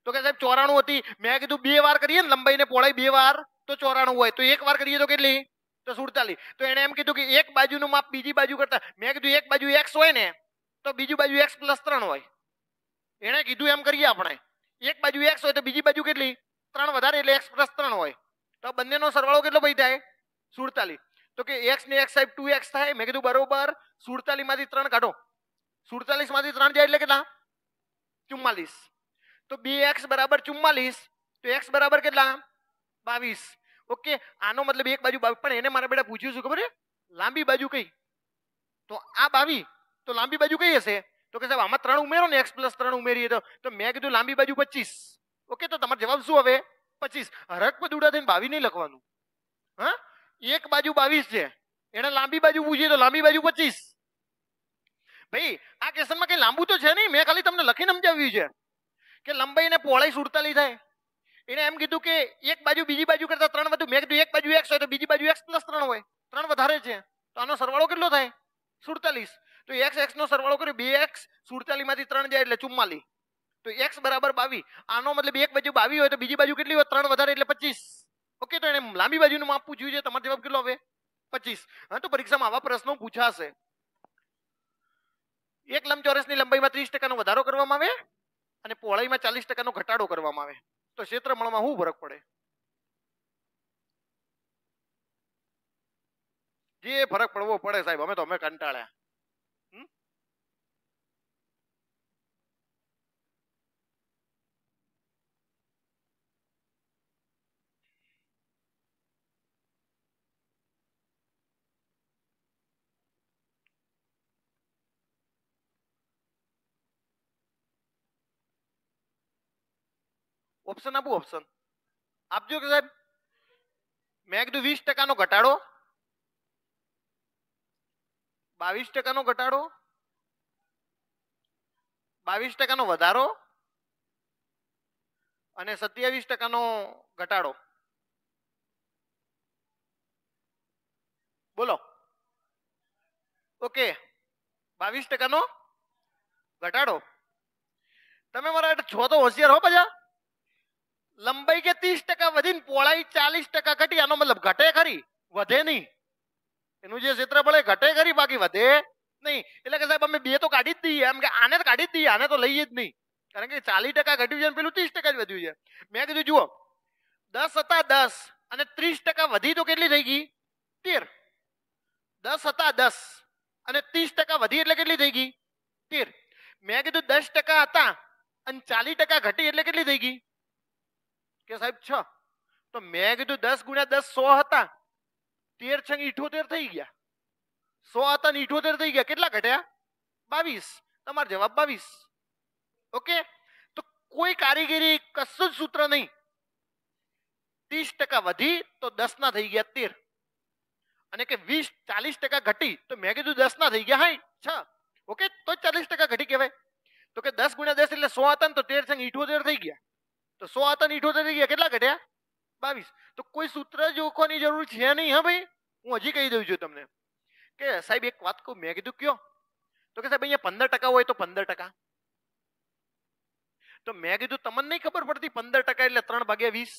તો કે સાહેબ ચોરાણું હતી મેં કીધું બે વાર કરીએ ને લંબાઈને ને પહોળાઈ બે વાર તો ચોરાણું હોય તો એક વાર કરીએ તો કેટલી તો સુડતાલી તો એણે એમ કીધું કે એક બાજુનું માપ બીજી બાજુ કરતા મેં કીધું એક બાજુ એક્સ હોય ને તો બીજી બાજુ એક્સ પ્લસ ત્રણ હોય એણે કીધું એમ કરીએ આપણે એક બાજુ એક્સ હોય તો બીજી બાજુ કેટલી ત્રણ વધારે એટલે એક્સ પ્લસ ત્રણ હોય તો બંનેનો સરવાળો કેટલો ભાઈ થાય સુડતાલી તો કે એક્સ ને એક્સ સાહેબ ટુ એક્સ થાય મેં કીધું બરોબર સુડતાલીસ માંથી ત્રણ કાઢો સુડતાલીસ માંથી ત્રણ જાય એટલે કેટલા ચુમ્માલીસ તો બે એક્સ બરાબર ચુમ્માલીસ તો એક્સ બરાબર કેટલા બાવીસ ઓકે આનો મતલબ એક બાજુ બાવીસ પણ એને મારા બેટા પૂછ્યું શું ખબર લાંબી બાજુ કઈ તો આ બાવી તો લાંબી બાજુ કઈ હશે તો કે સાહેબ આમાં ત્રણ ઉમેરો ને એક્સ પ્લસ ત્રણ ઉમેરીએ તો તો મેં કીધું લાંબી બાજુ પચીસ ઓકે તો તમારો જવાબ શું હવે પચીસ હરક પર દૂડા થઈને બાવી નહીં લખવાનું હા એક બાજુ બાવીસ છે એને લાંબી બાજુ પૂછીએ તો લાંબી બાજુ પચીસ ભાઈ આ ક્વેશ્ચનમાં કઈ લાંબુ તો છે નહીં મેં ખાલી તમને લખીને સમજાવ્યું છે કે લંબાઈને પહોળાઈ સુડતાલી થાય એને એમ કીધું કે એક બાજુ બીજી બાજુ કરતા ત્રણ વધુ મેં કીધું એક બાજુ એક્સ હોય તો બીજી બાજુ એક્સ પ્લસ ત્રણ હોય ત્રણ વધારે છે તો આનો સરવાળો કેટલો થાય સુડતાલીસ તો એક્સ એક્સ નો સરવાળો કર્યો બે એક્સ સુડતાલીસ માંથી ત્રણ જાય એટલે ચુમ્માલી તો એક્સ બરાબર બાવી આનો મતલબ એક બાજુ બાવી હોય તો બીજી બાજુ કેટલી હોય ત્રણ વધારે એટલે પચીસ ઓકે તો એને લાંબી બાજુનું માપ પૂછ્યું છે તો પરીક્ષામાં આવા પ્રશ્નો પૂછાશે એક ની લંબાઈમાં ત્રીસ ટકાનો વધારો કરવામાં આવે અને પહોળાઈમાં ચાલીસ ટકાનો ઘટાડો કરવામાં આવે તો ક્ષેત્રફળમાં શું ફરક પડે જે ફરક પડવો પડે સાહેબ અમે તો અમે કંટાળ્યા ઓપ્શન આપું ઓપ્શન આપજો કે સાહેબ મેં કીધું વીસ ટકાનો ઘટાડો બાવીસ ટકાનો ઘટાડો બાવીસ ટકાનો વધારો અને સત્યાવીસ ટકાનો ઘટાડો બોલો ઓકે બાવીસ ટકાનો ઘટાડો તમે મારા છો તો હોશિયાર હો બધા લંબાઈ કે ત્રીસ ટકા વધીને પહોળાઈ ચાલીસ ટકા ઘટી આનો મતલબ ઘટે ખરી વધે નહીં એનું જે ક્ષેત્રફળ એ ઘટે ખરી બાકી વધે નહીં એટલે કે સાહેબ અમે બે તો કાઢી જ દઈએ એમ કે આને તો કાઢી જ દઈએ આને તો લઈએ જ નહીં કારણ કે ચાલીસ ટકા ઘટ્યું છે પેલું ત્રીસ ટકા જ વધ્યું છે મેં કીધું જુઓ દસ હતા દસ અને ત્રીસ ટકા વધી તો કેટલી થઈ ગઈ તેર દસ હતા દસ અને ત્રીસ ટકા વધી એટલે કેટલી થઈ ગઈ તેર મેં કીધું દસ ટકા હતા અને ચાલીસ ટકા ઘટી એટલે કેટલી થઈ ગઈ के साहिब छ तो मैं के दु 10 * 10 100 होता 13 संग 78 થઈ ગયા 100 આતા 78 થઈ ગયા કેટલા ઘટ્યા 22 તમાર જવાબ 22 ઓકે તો કોઈ કારીગરી કસૂત્ર નહી 30% વધી તો 10 ના થઈ ગયા 13 અને કે 20 40% ઘટી તો મે કે દુ 10 ના થઈ ગયા 60 છ ઓકે તો 40% ઘટી કહેવાય તો કે 10 * 10 એટલે 100 આતા તો 13 संग 78 થઈ ગયા तो सौ आता नीठो थे के घटा बीस तो कोई सूत्र जो जरूर है नहीं हाँ भाई हूँ हजी कही दू तक के साहब एक बात कहू मैं कीधु क्यों तो साहब अह पंदर टका हो तो पंदर टका तो मैं कीधु तम नहीं खबर पड़ती पंदर टका एट त्रन भाग्या वीस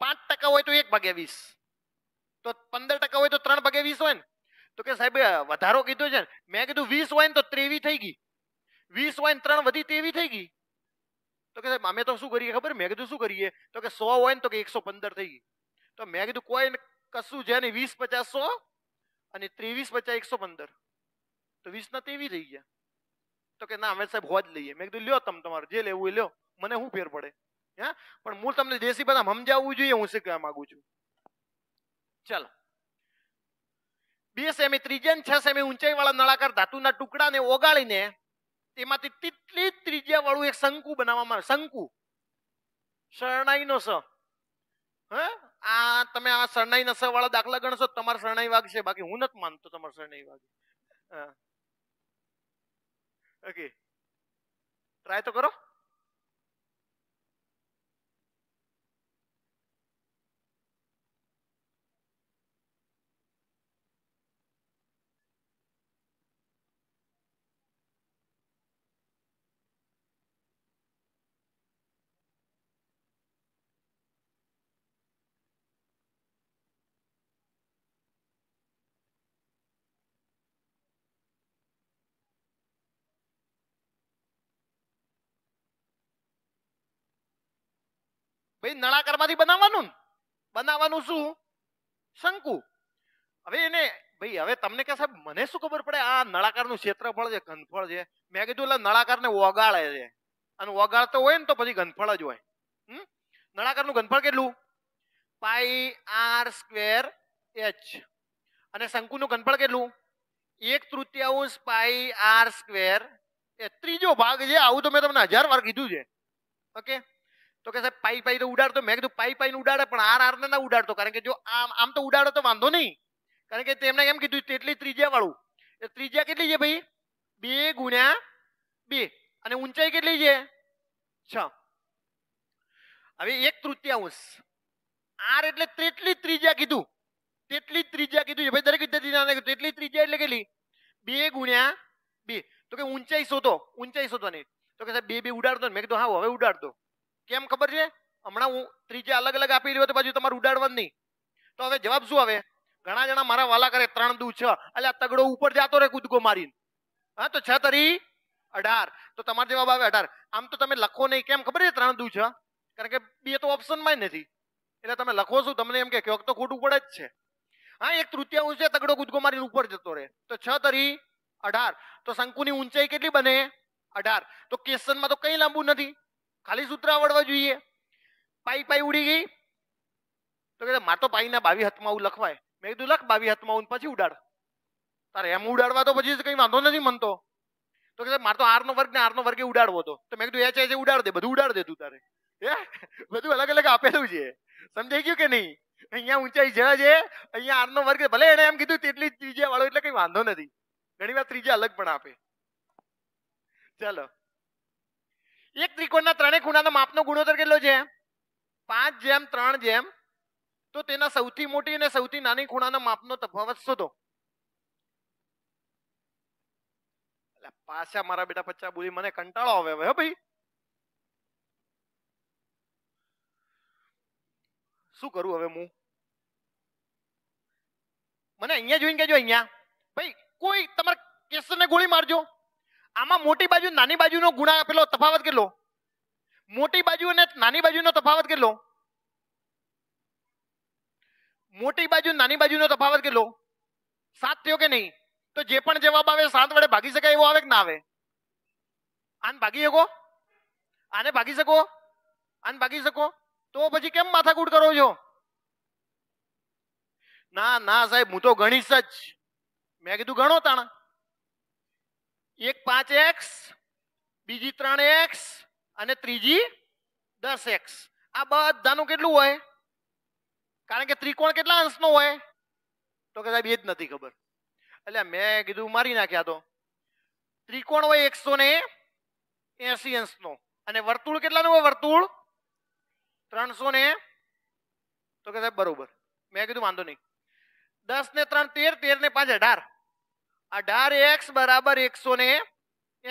पांच टका हो तो एक भाग्या वीस तो पंदर टका हो तो त्रन भाग्या वीस हो तो साहब वारो कीधो मैं कीधु वीस हो तो तेवी थी गई वीस हो त्रन वी तेवी थी गई તો કે સાહેબ અમે તો શું કરીએ ખબર મેં કીધું શું કરીએ તો કે સો હોય ને તો કે એકસો પંદર થઈ ગઈ તો મેં કીધું કોઈ કશું છે નહીં વીસ પચાસ સો અને ત્રેવીસ પચાસ એકસો પંદર તો વીસના ત્રેવીસ થઈ ગયા તો કે ના અમે સાહેબ હોજ લઈએ મેં કીધું લ્યો તમે તમારે જે લેવું એ લ્યો મને શું ફેર પડે હા પણ હું તમને દેશી બધા સમજાવવું જોઈએ હું શીખવા માંગુ છું ચાલો બે સેમી ત્રીજા છ સેમી ઊંચાઈ વાળા નળાકાર ધાતુના ટુકડાને ઓગાળીને તેમાંથી તેટલી જ ત્રિજ્યાવાળું એક શંકુ બનાવવામાં આવે શંકુ શરણાઈનો સ હે આ તમે આ શરણાઈ સ વાળા દાખલા ગણશો તમારે શરણાઈ વાગશે બાકી હું નથી માનતો તમારે શરણાઈ વાગે ઓકે ટ્રાય તો કરો ભાઈ નળાકારમાંથી બનાવવાનું બનાવવાનું શું શંકુ હવે એને ભાઈ હવે તમને કે સાહેબ મને શું ખબર પડે આ નળાકારનું ક્ષેત્રફળ છે ઘનફળ છે મેં કીધું એટલે નળાકારને ઓગાળે છે અને ઓગાળતો હોય ને તો પછી ઘનફળ જ હોય હમ નળાકારનું ઘનફળ કેટલું પાઈ આર સ્ક્વેર એચ અને શંકુનું ઘનફળ કેટલું એક તૃતીયાંશ પાઈ આર સ્ક્વેર એ ત્રીજો ભાગ છે આવું તો મેં તમને હજાર વાર કીધું છે ઓકે તો કે સાહેબ પાઈ પાઈ તો ઉડાડતો મેં કીધું પાઈ પાઈને ઉડાડે પણ આર આરને ના ઉડાડતો કારણ કે જો આમ આમ તો ઉડાડો તો વાંધો નહીં કારણ કે તેમણે એમ કીધું તેટલી ત્રિજ્યા વાળું એ ત્રિજ્યા કેટલી છે ભાઈ બે ગુણ્યા બે અને ઊંચાઈ કેટલી છે છ હવે એક તૃતીયાંશ આર એટલે તેટલી ત્રિજ્યા કીધું તેટલી ત્રિજ્યા કીધું છે ભાઈ દરેક વિદ્યાર્થી તેટલી ત્રિજ્યા એટલે કેટલી બે ગુણ્યા બે તો કે ઊંચાઈ શોધો ઊંચાઈ નહીં તો કે સાહેબ બે બે ઉડાડતો મેં કીધું હા હવે ઉડાડતો કેમ ખબર છે હમણાં હું ત્રીજે અલગ અલગ આપી રહ્યો તો બાજુ તમારે ઉડાડવાનું નહીં તો હવે જવાબ શું આવે ઘણા જણા મારા વાલા કરે ત્રણ દુ છ એટલે તગડો ઉપર જતો રહે કૂદકો મારીને હા તો છ તરી અઢાર તો તમારો જવાબ આવે અઢાર આમ તો તમે લખો નહીં કેમ ખબર છે ત્રણ દુ છ કારણ કે બે તો ઓપ્શનમાં નથી એટલે તમે લખો શું તમને એમ કે ક્યોક તો ખોટું પડે જ છે હા એક તૃતીય ઊંચે તગડો કૂદકો મારીને ઉપર જતો રહે તો છ તરી અઢાર તો શંકુની ઊંચાઈ કેટલી બને અઢાર તો કેસનમાં તો કંઈ લાંબુ નથી ખાલી સૂત્ર આવડવા જોઈએ પાઈ પાઈ ઉડી ગઈ તો કે માર તો પાઈના બાવી હાથમાં આવું લખવાય મેં કીધું લખ બાવી હાથમાં આવું પછી ઉડાડ તારે એમ ઉડાડવા તો પછી કંઈ વાંધો નથી મનતો તો કે માર તો આરનો વર્ગ ને આરનો વર્ગે ઉડાડવો તો મેં કીધું એચ એચ ઉડાડ દે બધું ઉડાડ દે તું તારે બધું અલગ અલગ આપેલું છે સમજાઈ ગયું કે નહીં અહીંયા ઊંચાઈ જ છે અહીંયા આરનો વર્ગ ભલે એને એમ કીધું તેટલી ત્રીજા વાળો એટલે કંઈ વાંધો નથી ઘણી વાર ત્રીજા અલગ પણ આપે ચાલો એક ત્રિકોણના ત્રણેય ખૂણાના માપનો ગુણોત્તર કેટલો છે પાંચ જેમ ત્રણ જેમ તો તેના સૌથી મોટી અને સૌથી નાની ખૂણાના માપનો તફાવત શોધો પાછા મારા બેટા પચ્ચા બોલી મને કંટાળો આવે હવે ભાઈ શું કરું હવે હું મને અહીંયા જોઈને કેજો અહીંયા ભાઈ કોઈ તમારે કેસરને ગોળી મારજો આમાં મોટી બાજુ નાની બાજુનો ગુણા પેલો તફાવત કેટલો મોટી બાજુ અને નાની બાજુનો તફાવત કેટલો મોટી બાજુ નાની બાજુનો તફાવત કેટલો સાત થયો કે નહીં તો જે પણ જવાબ આવે સાત વડે ભાગી શકાય એવો આવે કે ના આવે આને ભાગી શકો આને ભાગી શકો આને ભાગી શકો તો પછી કેમ માથાકૂટ કરો છો ના ના સાહેબ હું તો ગણીશ જ મેં કીધું ગણો તાણા એક પાંચ એક્સ બીજી ત્રણ એક્સ અને ત્રીજી દસ એક્સ આ બધાનું કેટલું હોય કારણ કે ત્રિકોણ કેટલા અંશનો હોય તો કે સાહેબ એ જ નથી ખબર એટલે મેં કીધું મારી નાખ્યા તો ત્રિકોણ હોય એકસો ને એસી અંશનો અને વર્તુળ કેટલાનું હોય વર્તુળ ત્રણસો ને તો કે સાહેબ બરોબર મેં કીધું વાંધો નહીં દસ ને ત્રણ તેર તેર ને પાંચ અઢાર અઢાર એક્સ બરાબર એકસો ને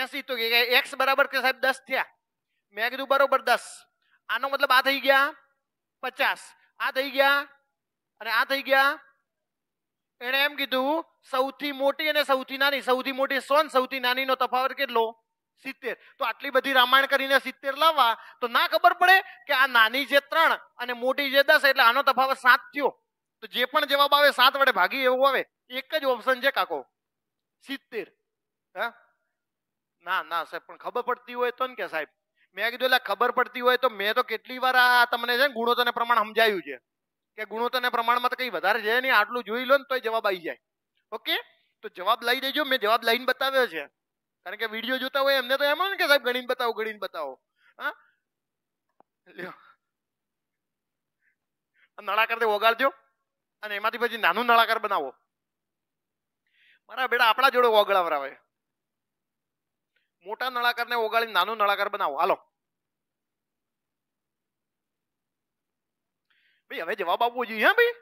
એસી તો એક્સ બરાબર કે સાહેબ દસ થયા મેં કીધું બરોબર દસ આનો મતલબ આ થઈ ગયા પચાસ આ થઈ ગયા અને આ થઈ ગયા એણે એમ કીધું સૌથી મોટી અને સૌથી નાની સૌથી મોટી સો સૌથી નાનીનો તફાવત કેટલો સિત્તેર તો આટલી બધી રામાયણ કરીને સિત્તેર લાવવા તો ના ખબર પડે કે આ નાની જે ત્રણ અને મોટી જે દસ એટલે આનો તફાવત સાત થયો તો જે પણ જવાબ આવે સાત વડે ભાગી એવું આવે એક જ ઓપ્શન છે કાકો સિત્તેર હા ના ના સાહેબ પણ ખબર પડતી હોય તો ને કે સાહેબ મેં કીધું એટલે ખબર પડતી હોય તો મેં તો કેટલી વાર આ તમને છે ને ગુણોત્તરને પ્રમાણ સમજાયું છે કે ગુણોત્તરને પ્રમાણમાં તો કંઈ વધારે છે નહીં આટલું જોઈ લો ને તો જવાબ આવી જાય ઓકે તો જવાબ લઈ દેજો મેં જવાબ લઈને બતાવ્યો છે કારણ કે વિડીયો જોતા હોય એમને તો એમ ને કે સાહેબ ગણીને બતાવો ગણીને બતાવો હા લ્યો નળાકાર તે ઓગાળજો અને એમાંથી પછી નાનું નળાકાર બનાવો મારા બેડા આપણા જોડે ઓગળાવરાવે મોટા નળાકારને ઓગાળી નાનો નળાકાર બનાવો હાલો ભાઈ હવે જવાબ આપવો જોઈએ હા ભાઈ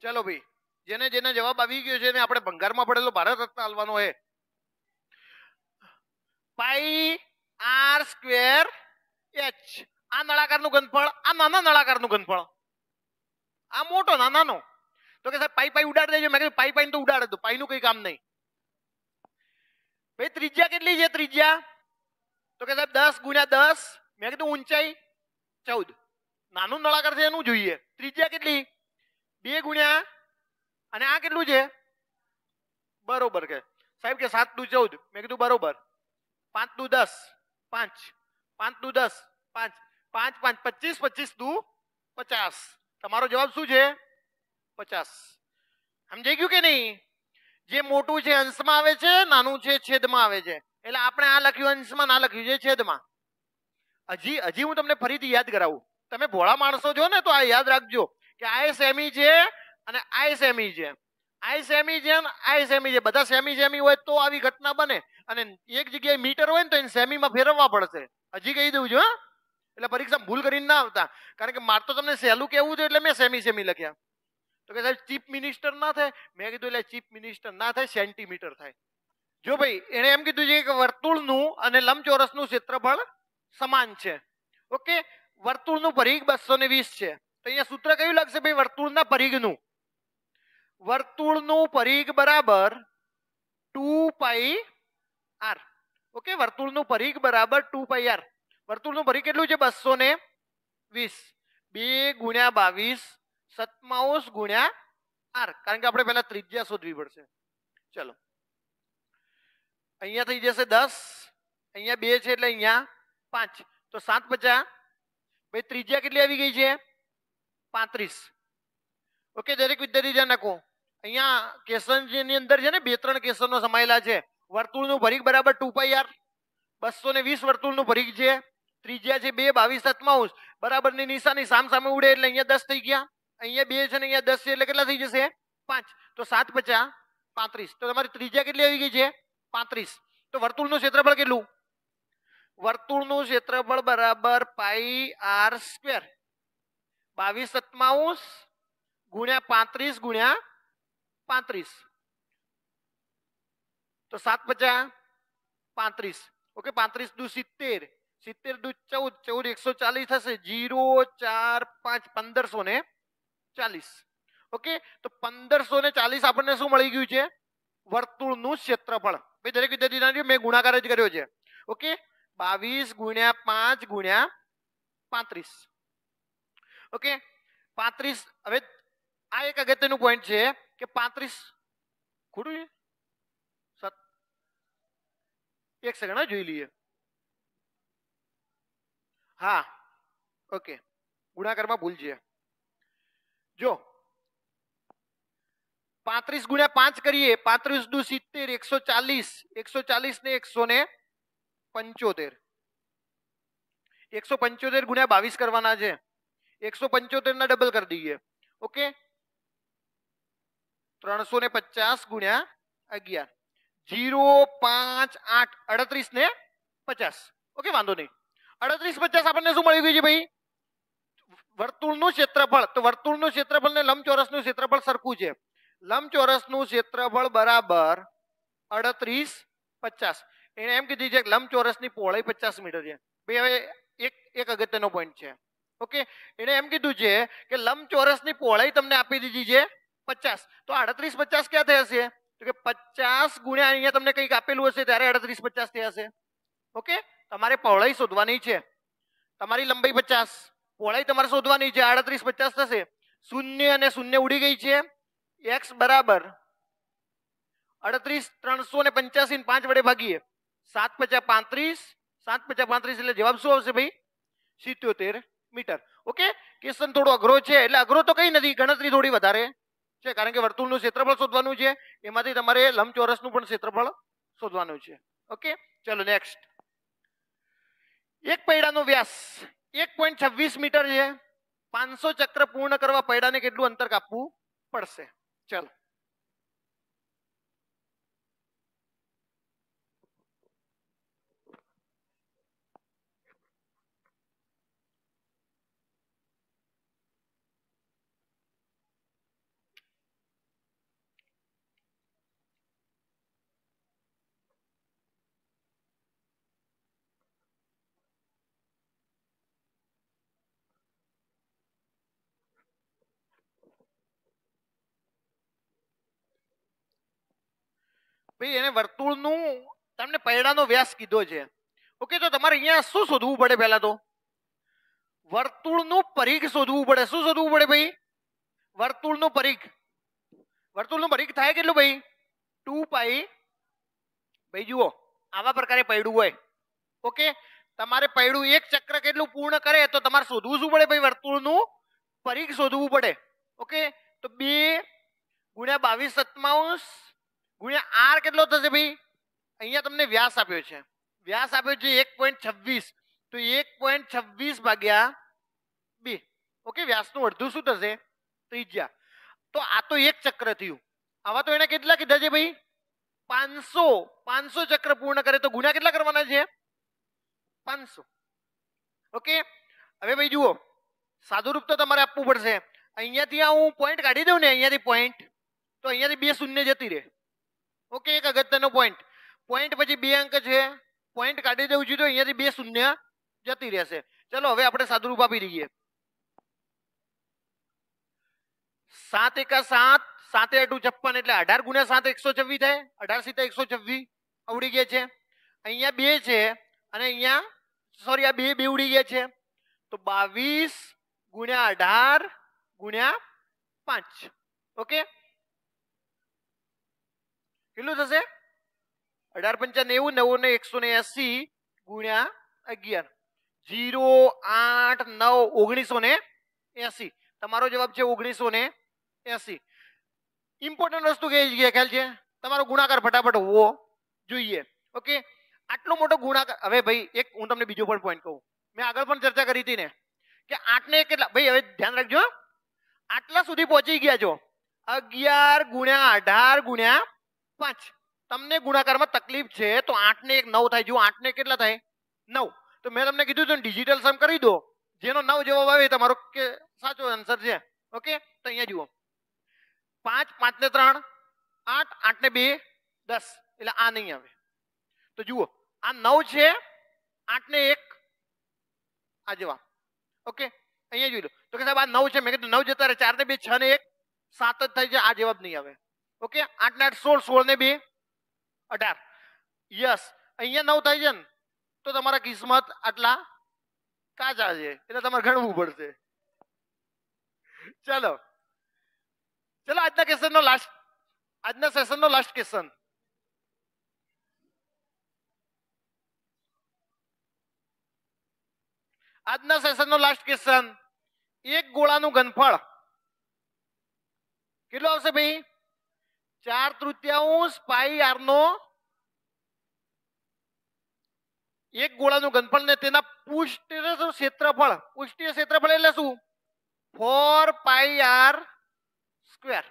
ચલો ભાઈ જેને જેને જવાબ આવી ગયો છે એને આપણે ભંગારમાં પડેલો ભારત રત્ન હાલવાનો છે પાઈ આર સ્ક્વેર એચ આ નળાકારનું ઘનફળ આ નાના નળાકારનું ઘનફળ આ મોટો નાનાનો તો કે સાહેબ પાઈ પાઈ ઉડાડી દેજો મેં કીધું પાઈ પાઈ તો ઉડાડે તો પાઈનું કઈ કામ નહીં ભાઈ ત્રિજ્યા કેટલી છે ત્રિજ્યા તો કે સાહેબ દસ ગુણ્યા દસ મેં કીધું ઊંચાઈ ચૌદ નાનું નળાકાર છે એનું જોઈએ ત્રિજ્યા કેટલી બે ગુણ્યા અને આ કેટલું છે બરોબર કે સાહેબ કે સાત દુ ચૌદ મેં કીધું બરોબર પાંચ દુ દસ પાંચ પાંચ દુ દસ પાંચ પાંચ પાંચ પચીસ પચીસ દુ પચાસ તમારો જવાબ શું છે પચાસ સમજાઈ ગયું કે નહીં જે મોટું છે અંશમાં આવે છે નાનું છે છેદમાં આવે છે એટલે આપણે આ લખ્યું અંશમાં ના લખ્યું છે છેદમાં હજી હજી હું તમને ફરીથી યાદ કરાવું તમે ભોળા માણસો છો ને તો આ યાદ રાખજો કે આ સેમી છે અને આઈ સેમી જેમ આઈ સેમી જેમ આઈ સેમી છે બધા સેમી સેમી હોય તો આવી ઘટના બને અને એક જગ્યાએ મીટર હોય ને તો એને સેમીમાં ફેરવવા પડશે હજી કહી દઉં છું હા એટલે પરીક્ષા ભૂલ કરીને ના આવતા કારણ કે મારે તો તમને સહેલું કહેવું જોઈએ એટલે મેં સેમી સેમી લખ્યા તો કે સાહેબ ચીફ મિનિસ્ટર ના થાય મેં કીધું એટલે ચીફ મિનિસ્ટર ના થાય સેન્ટીમીટર થાય જો ભાઈ એણે એમ કીધું છે કે વર્તુળનું અને લંબચોરસનું ક્ષેત્રફળ સમાન છે ઓકે વર્તુળનું પરિઘ બસો ને વીસ છે તો અહીંયા સૂત્ર કયું લાગશે ભાઈ વર્તુળના પરિઘનું વર્તુળનું પરિઘ બરાબર ટુ પાઈ આર ઓકે વર્તુળનું પરિઘ બરાબર ટુ પાઈ આર વર્તુળનું પરિઘ કેટલું છે બસો ને વીસ બે ગુણ્યા બાવીસ સત્માઉસ ગુણ્યા આર કારણ કે આપણે પહેલા ત્રિજ્યા શોધવી પડશે ચલો અહીંયા થઈ જશે દસ અહીંયા બે છે એટલે અહીંયા પાંચ તો સાત પચાસ ભાઈ ત્રિજ્યા કેટલી આવી ગઈ છે પાંત્રીસ ઓકે દરેક વિદ્યાર્થી ધ્યાન રાખો અહીંયા કેસરજી ની અંદર છે ને બે ત્રણ કેસરનો સમાયલા છે વર્તુળ નું પરિઘ બરાબર 2 पाई r 220 વર્તુળ નું પરિઘ છે ત્રિજ્યા છે 22/7 બરાબર ની નિશાની સામ સામે ઉડે એટલે અહીંયા 10 થઈ ગયા અહીંયા બે છે ને અહીંયા 10 છે એટલે કેટલા થઈ જશે 5 તો 7 50 35 તો તમારી ત્રિજ્યા કેટલી આવી ગઈ છે 35 તો વર્તુળ નું ક્ષેત્રફળ કેટલું વર્તુળ નું ક્ષેત્રફળ બરાબર पाई r² 22/7 * 35 * પાંત્રીસ તો સાત પચા પાંત્રીસ ઓકે પાંત્રીસ દુ સિત્તેર સિત્તેર દુ ચૌદ ચૌદ એકસો ચાલીસ થશે જીરો ચાર પાંચ પંદરસો ને ચાલીસ ઓકે તો પંદરસો ને ચાલીસ આપણને શું મળી ગયું છે વર્તુળનું ક્ષેત્રફળ ભાઈ દરેક વિદ્યાર્થી મેં ગુણાકાર જ કર્યો છે ઓકે બાવીસ ગુણ્યા પાંચ ગુણ્યા પાંત્રીસ ઓકે પાંત્રીસ હવે આ એક અગત્યનું પોઈન્ટ છે के पांत्रिस खुड़ू सत एक सेकंड ना हाँ, जोई हाँ ओके गुणाकर में भूल जाए जो पांत्रिस गुणा पांच करिए पांत्रिस दू सीतेर एक सौ चालीस एक सौ चालीस ने एक सौ ने पंचोतेर एक सौ पंचोतेर गुणा बीस करवा एक सौ पंचोतेर ने डबल कर दीजिए ओके ત્રણસો ને પચાસ ગુણ્યા અગિયાર જીરો પાંચ આઠ અડત્રીસ ને પચાસ ઓકે વાંધો નહીં અડત્રીસ પચાસ આપણને શું મળી ગયું છે ભાઈ વર્તુળનું ક્ષેત્રફળ તો વર્તુળનું ક્ષેત્રફળ ને લંબચોરસનું ક્ષેત્રફળ સરખું છે લંબચોરસનું ક્ષેત્રફળ બરાબર અડત્રીસ પચાસ એને એમ કીધું છે કે લંબચોરસની પહોળાઈ પચાસ મીટર છે ભાઈ હવે એક એક અગત્યનો પોઈન્ટ છે ઓકે એણે એમ કીધું છે કે લંબચોરસની પહોળાઈ તમને આપી દીધી છે પચાસ તો આડત્રીસ પચાસ ક્યાં થયા હશે તો કે પચાસ ગુણ્યા અહીંયા તમને કંઈક આપેલું હશે ત્યારે આડત્રીસ પચાસ થયા હશે ઓકે તમારે પહોળાઈ શોધવાની છે તમારી લંબાઈ પચાસ પહોળાઈ તમારે શોધવાની છે આડત્રીસ પચાસ થશે શૂન્ય અને શૂન્ય ઉડી ગઈ છે એક્સ બરાબર અડત્રીસ ત્રણસો ને પંચ્યાસી પાંચ વડે ભાગીએ સાત પચાસ પાંત્રીસ સાત પચાસ પાંત્રીસ એટલે જવાબ શું આવશે ભાઈ સિત્યોતેર મીટર ઓકે ક્વેશ્ચન થોડો અઘરો છે એટલે અઘરો તો કંઈ નથી ગણતરી થોડી વધારે છે કારણ કે વર્તુળનું ક્ષેત્રફળ શોધવાનું છે એમાંથી તમારે લંબચોરસનું પણ ક્ષેત્રફળ શોધવાનું છે ઓકે ચલો નેક્સ્ટ એક પૈડાનો વ્યાસ એક પોઈન્ટ છવ્વીસ મીટર છે પાંચસો ચક્ર પૂર્ણ કરવા પૈડાને કેટલું અંતર કાપવું પડશે ચલો ભાઈ એને વર્તુળનું તમને પૈડાનો વ્યાસ કીધો છે ઓકે તો તમારે અહીંયા શું શોધવું પડે પહેલા તો વર્તુળનું પરિઘ શોધવું પડે શું શોધવું પડે ભાઈ વર્તુળનું પરિઘ વર્તુળનું પરીખ થાય કેટલું ભાઈ ટુ પાઈ ભાઈ જુઓ આવા પ્રકારે પૈડું હોય ઓકે તમારે પૈડું એક ચક્ર કેટલું પૂર્ણ કરે તો તમારે શોધવું શું પડે ભાઈ વર્તુળનું પરિઘ શોધવું પડે ઓકે તો બે ગુણ્યા બાવીસ સત્તાવન ગુણ્યા આર કેટલો થશે ભાઈ અહીંયા તમને વ્યાસ આપ્યો છે વ્યાસ આપ્યો છે એક પોઈન્ટ છવ્વીસ તો એક પોઈન્ટ છવ્વીસ ભાગ્યા બે ઓકે વ્યાસનું અડધું શું થશે ત્રિજ્યા તો આ તો એક ચક્ર થયું આવા તો એને કેટલા કીધા છે ભાઈ પાંચસો પાંચસો ચક્ર પૂર્ણ કરે તો ગુના કેટલા કરવાના છે પાંચસો ઓકે હવે ભાઈ જુઓ સાદુરૂપ તો તમારે આપવું પડશે અહીંયાથી હું પોઈન્ટ કાઢી દઉં ને અહીંયાથી પોઈન્ટ તો અહીંયાથી બે શૂન્ય જતી રહે ઓકે એક અગત્યનો પોઈન્ટ પોઈન્ટ પછી બે અંક છે પોઈન્ટ કાઢી દેવું જોઈએ તો અહીંયાથી બે શૂન્ય જતી રહેશે ચલો હવે આપણે સાદુરૂપ આપી દઈએ સાત એકા સાત સાતે અઢું છપ્પન એટલે અઢાર ગુણ્યા સાત એકસો છવ્વી થાય અઢાર સીતા એકસો છવ્વીસ આવડી ગયા છે અહીંયા બે છે અને અહીંયા સોરી આ બે બે ઉડી ગયા છે તો બાવીસ ગુણ્યા અઢાર ગુણ્યા પાંચ ઓકે કેટલું થશે અઢાર પંચા નેવું નવું ને એકસો ને એસી ગુણ્યા અગિયાર જીરો આઠ નવ ઓગણીસો ને એસી તમારો જવાબ છે ઓગણીસો ને એસી ઇમ્પોર્ટન્ટ વસ્તુ કહે ખ્યાલ છે તમારો ગુણાકાર ફટાફટ હોવો જોઈએ ઓકે આટલો મોટો ગુણાકાર હવે ભાઈ એક હું તમને બીજો પણ પોઈન્ટ કહું મેં આગળ પણ ચર્ચા કરી હતી ને કે આઠને કેટલા ભાઈ હવે ધ્યાન રાખજો આટલા સુધી પહોંચી ગયા છો અગિયાર ગુણ્યા અઢાર ગુણ્યા પાંચ તમને ગુણાકારમાં તકલીફ છે તો આઠ ને એક નવ થાય જુઓ આઠ ને કેટલા થાય નવ તો મેં તમને કીધું હતું ડિજિટલ સમ કરી દો જેનો નવ જવાબ આવે તમારો કે સાચો આન્સર છે ઓકે તો અહીંયા જુઓ પાંચ પાંચ ને ત્રણ આઠ આઠ ને બે દસ એટલે આ નહીં આવે તો જુઓ આ નવ છે આઠ ને એક આ જવાબ ઓકે અહીંયા જોઈ લો તો કે સાહેબ આ નવ છે મેં કીધું નવ જતા રહે ચાર ને બે છ ને એક સાત જ થાય છે આ જવાબ નહીં આવે ઓકે આઠ ને આઠ સોળ સોળ ને બે અઢાર યસ અહીંયા નવ થાય છે ને તો તમારા કિસ્મત આટલા કાચા છે એટલે તમારે ગણવું પડશે ચાલો ચાલો આજના ક્વેશ્ચનનો લાસ્ટ આજના સેશન નો લાસ્ટ ક્વેશ્ચન આજના સેશન નો લાસ્ટ ક્વેશ્ચન એક ગોળાનું ઘનફળ કેટલું આવશે ભાઈ ચાર તૃતીયાંશ પાઈ આરનો એક ગોળાનું ઘનફળ ને તેના પુષ્ટિય ક્ષેત્રફળ પુષ્ટિય ક્ષેત્રફળ એટલે શું four pi R square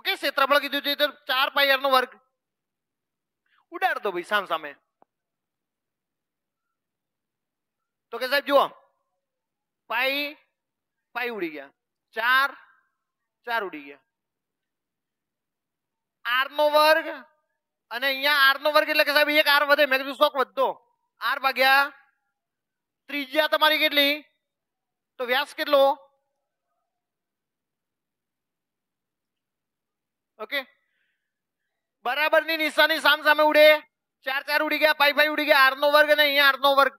okay ક્ષેત્રફળ કીધું છે તો ચાર પાઈ આર નો વર્ગ ઉડાડ દો ભાઈ સામ સામે તો કે સાહેબ જુઓ પાઈ પાઈ ઉડી ગયા ચાર ચાર ઉડી ગયા આર નો વર્ગ અને અહીંયા આર નો વર્ગ એટલે કે સાહેબ એક આર વધે મેં કીધું શોખ વધતો આર ભાગ્યા ત્રિજ્યા તમારી કેટલી તો વ્યાસ કેટલો ઓકે બરાબરની નિશાની સામ સામે ઉડે ચાર ચાર ઉડી ગયા પાઈ પાઈ ઉડી ગયા આર નો વર્ગ અને અહીંયા આર નો વર્ગ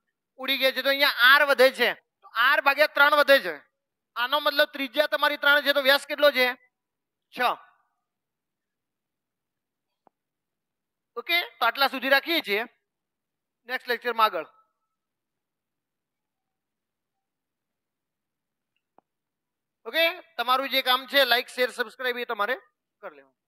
ઉડી ગયા છે તો અહીંયા આર વધે છે તો આર ભાગ્યા ત્રણ વધે છે આનો મતલબ ત્રિજ્યા તમારી ત્રણ છે તો વ્યાસ કેટલો છે છ ઓકે તો આટલા સુધી રાખીએ છીએ નેક્સ્ટ લેક્ચરમાં આગળ ઓકે તમારું જે કામ છે લાઈક શેર સબસ્ક્રાઈબ એ તમારે કરી લેવાનું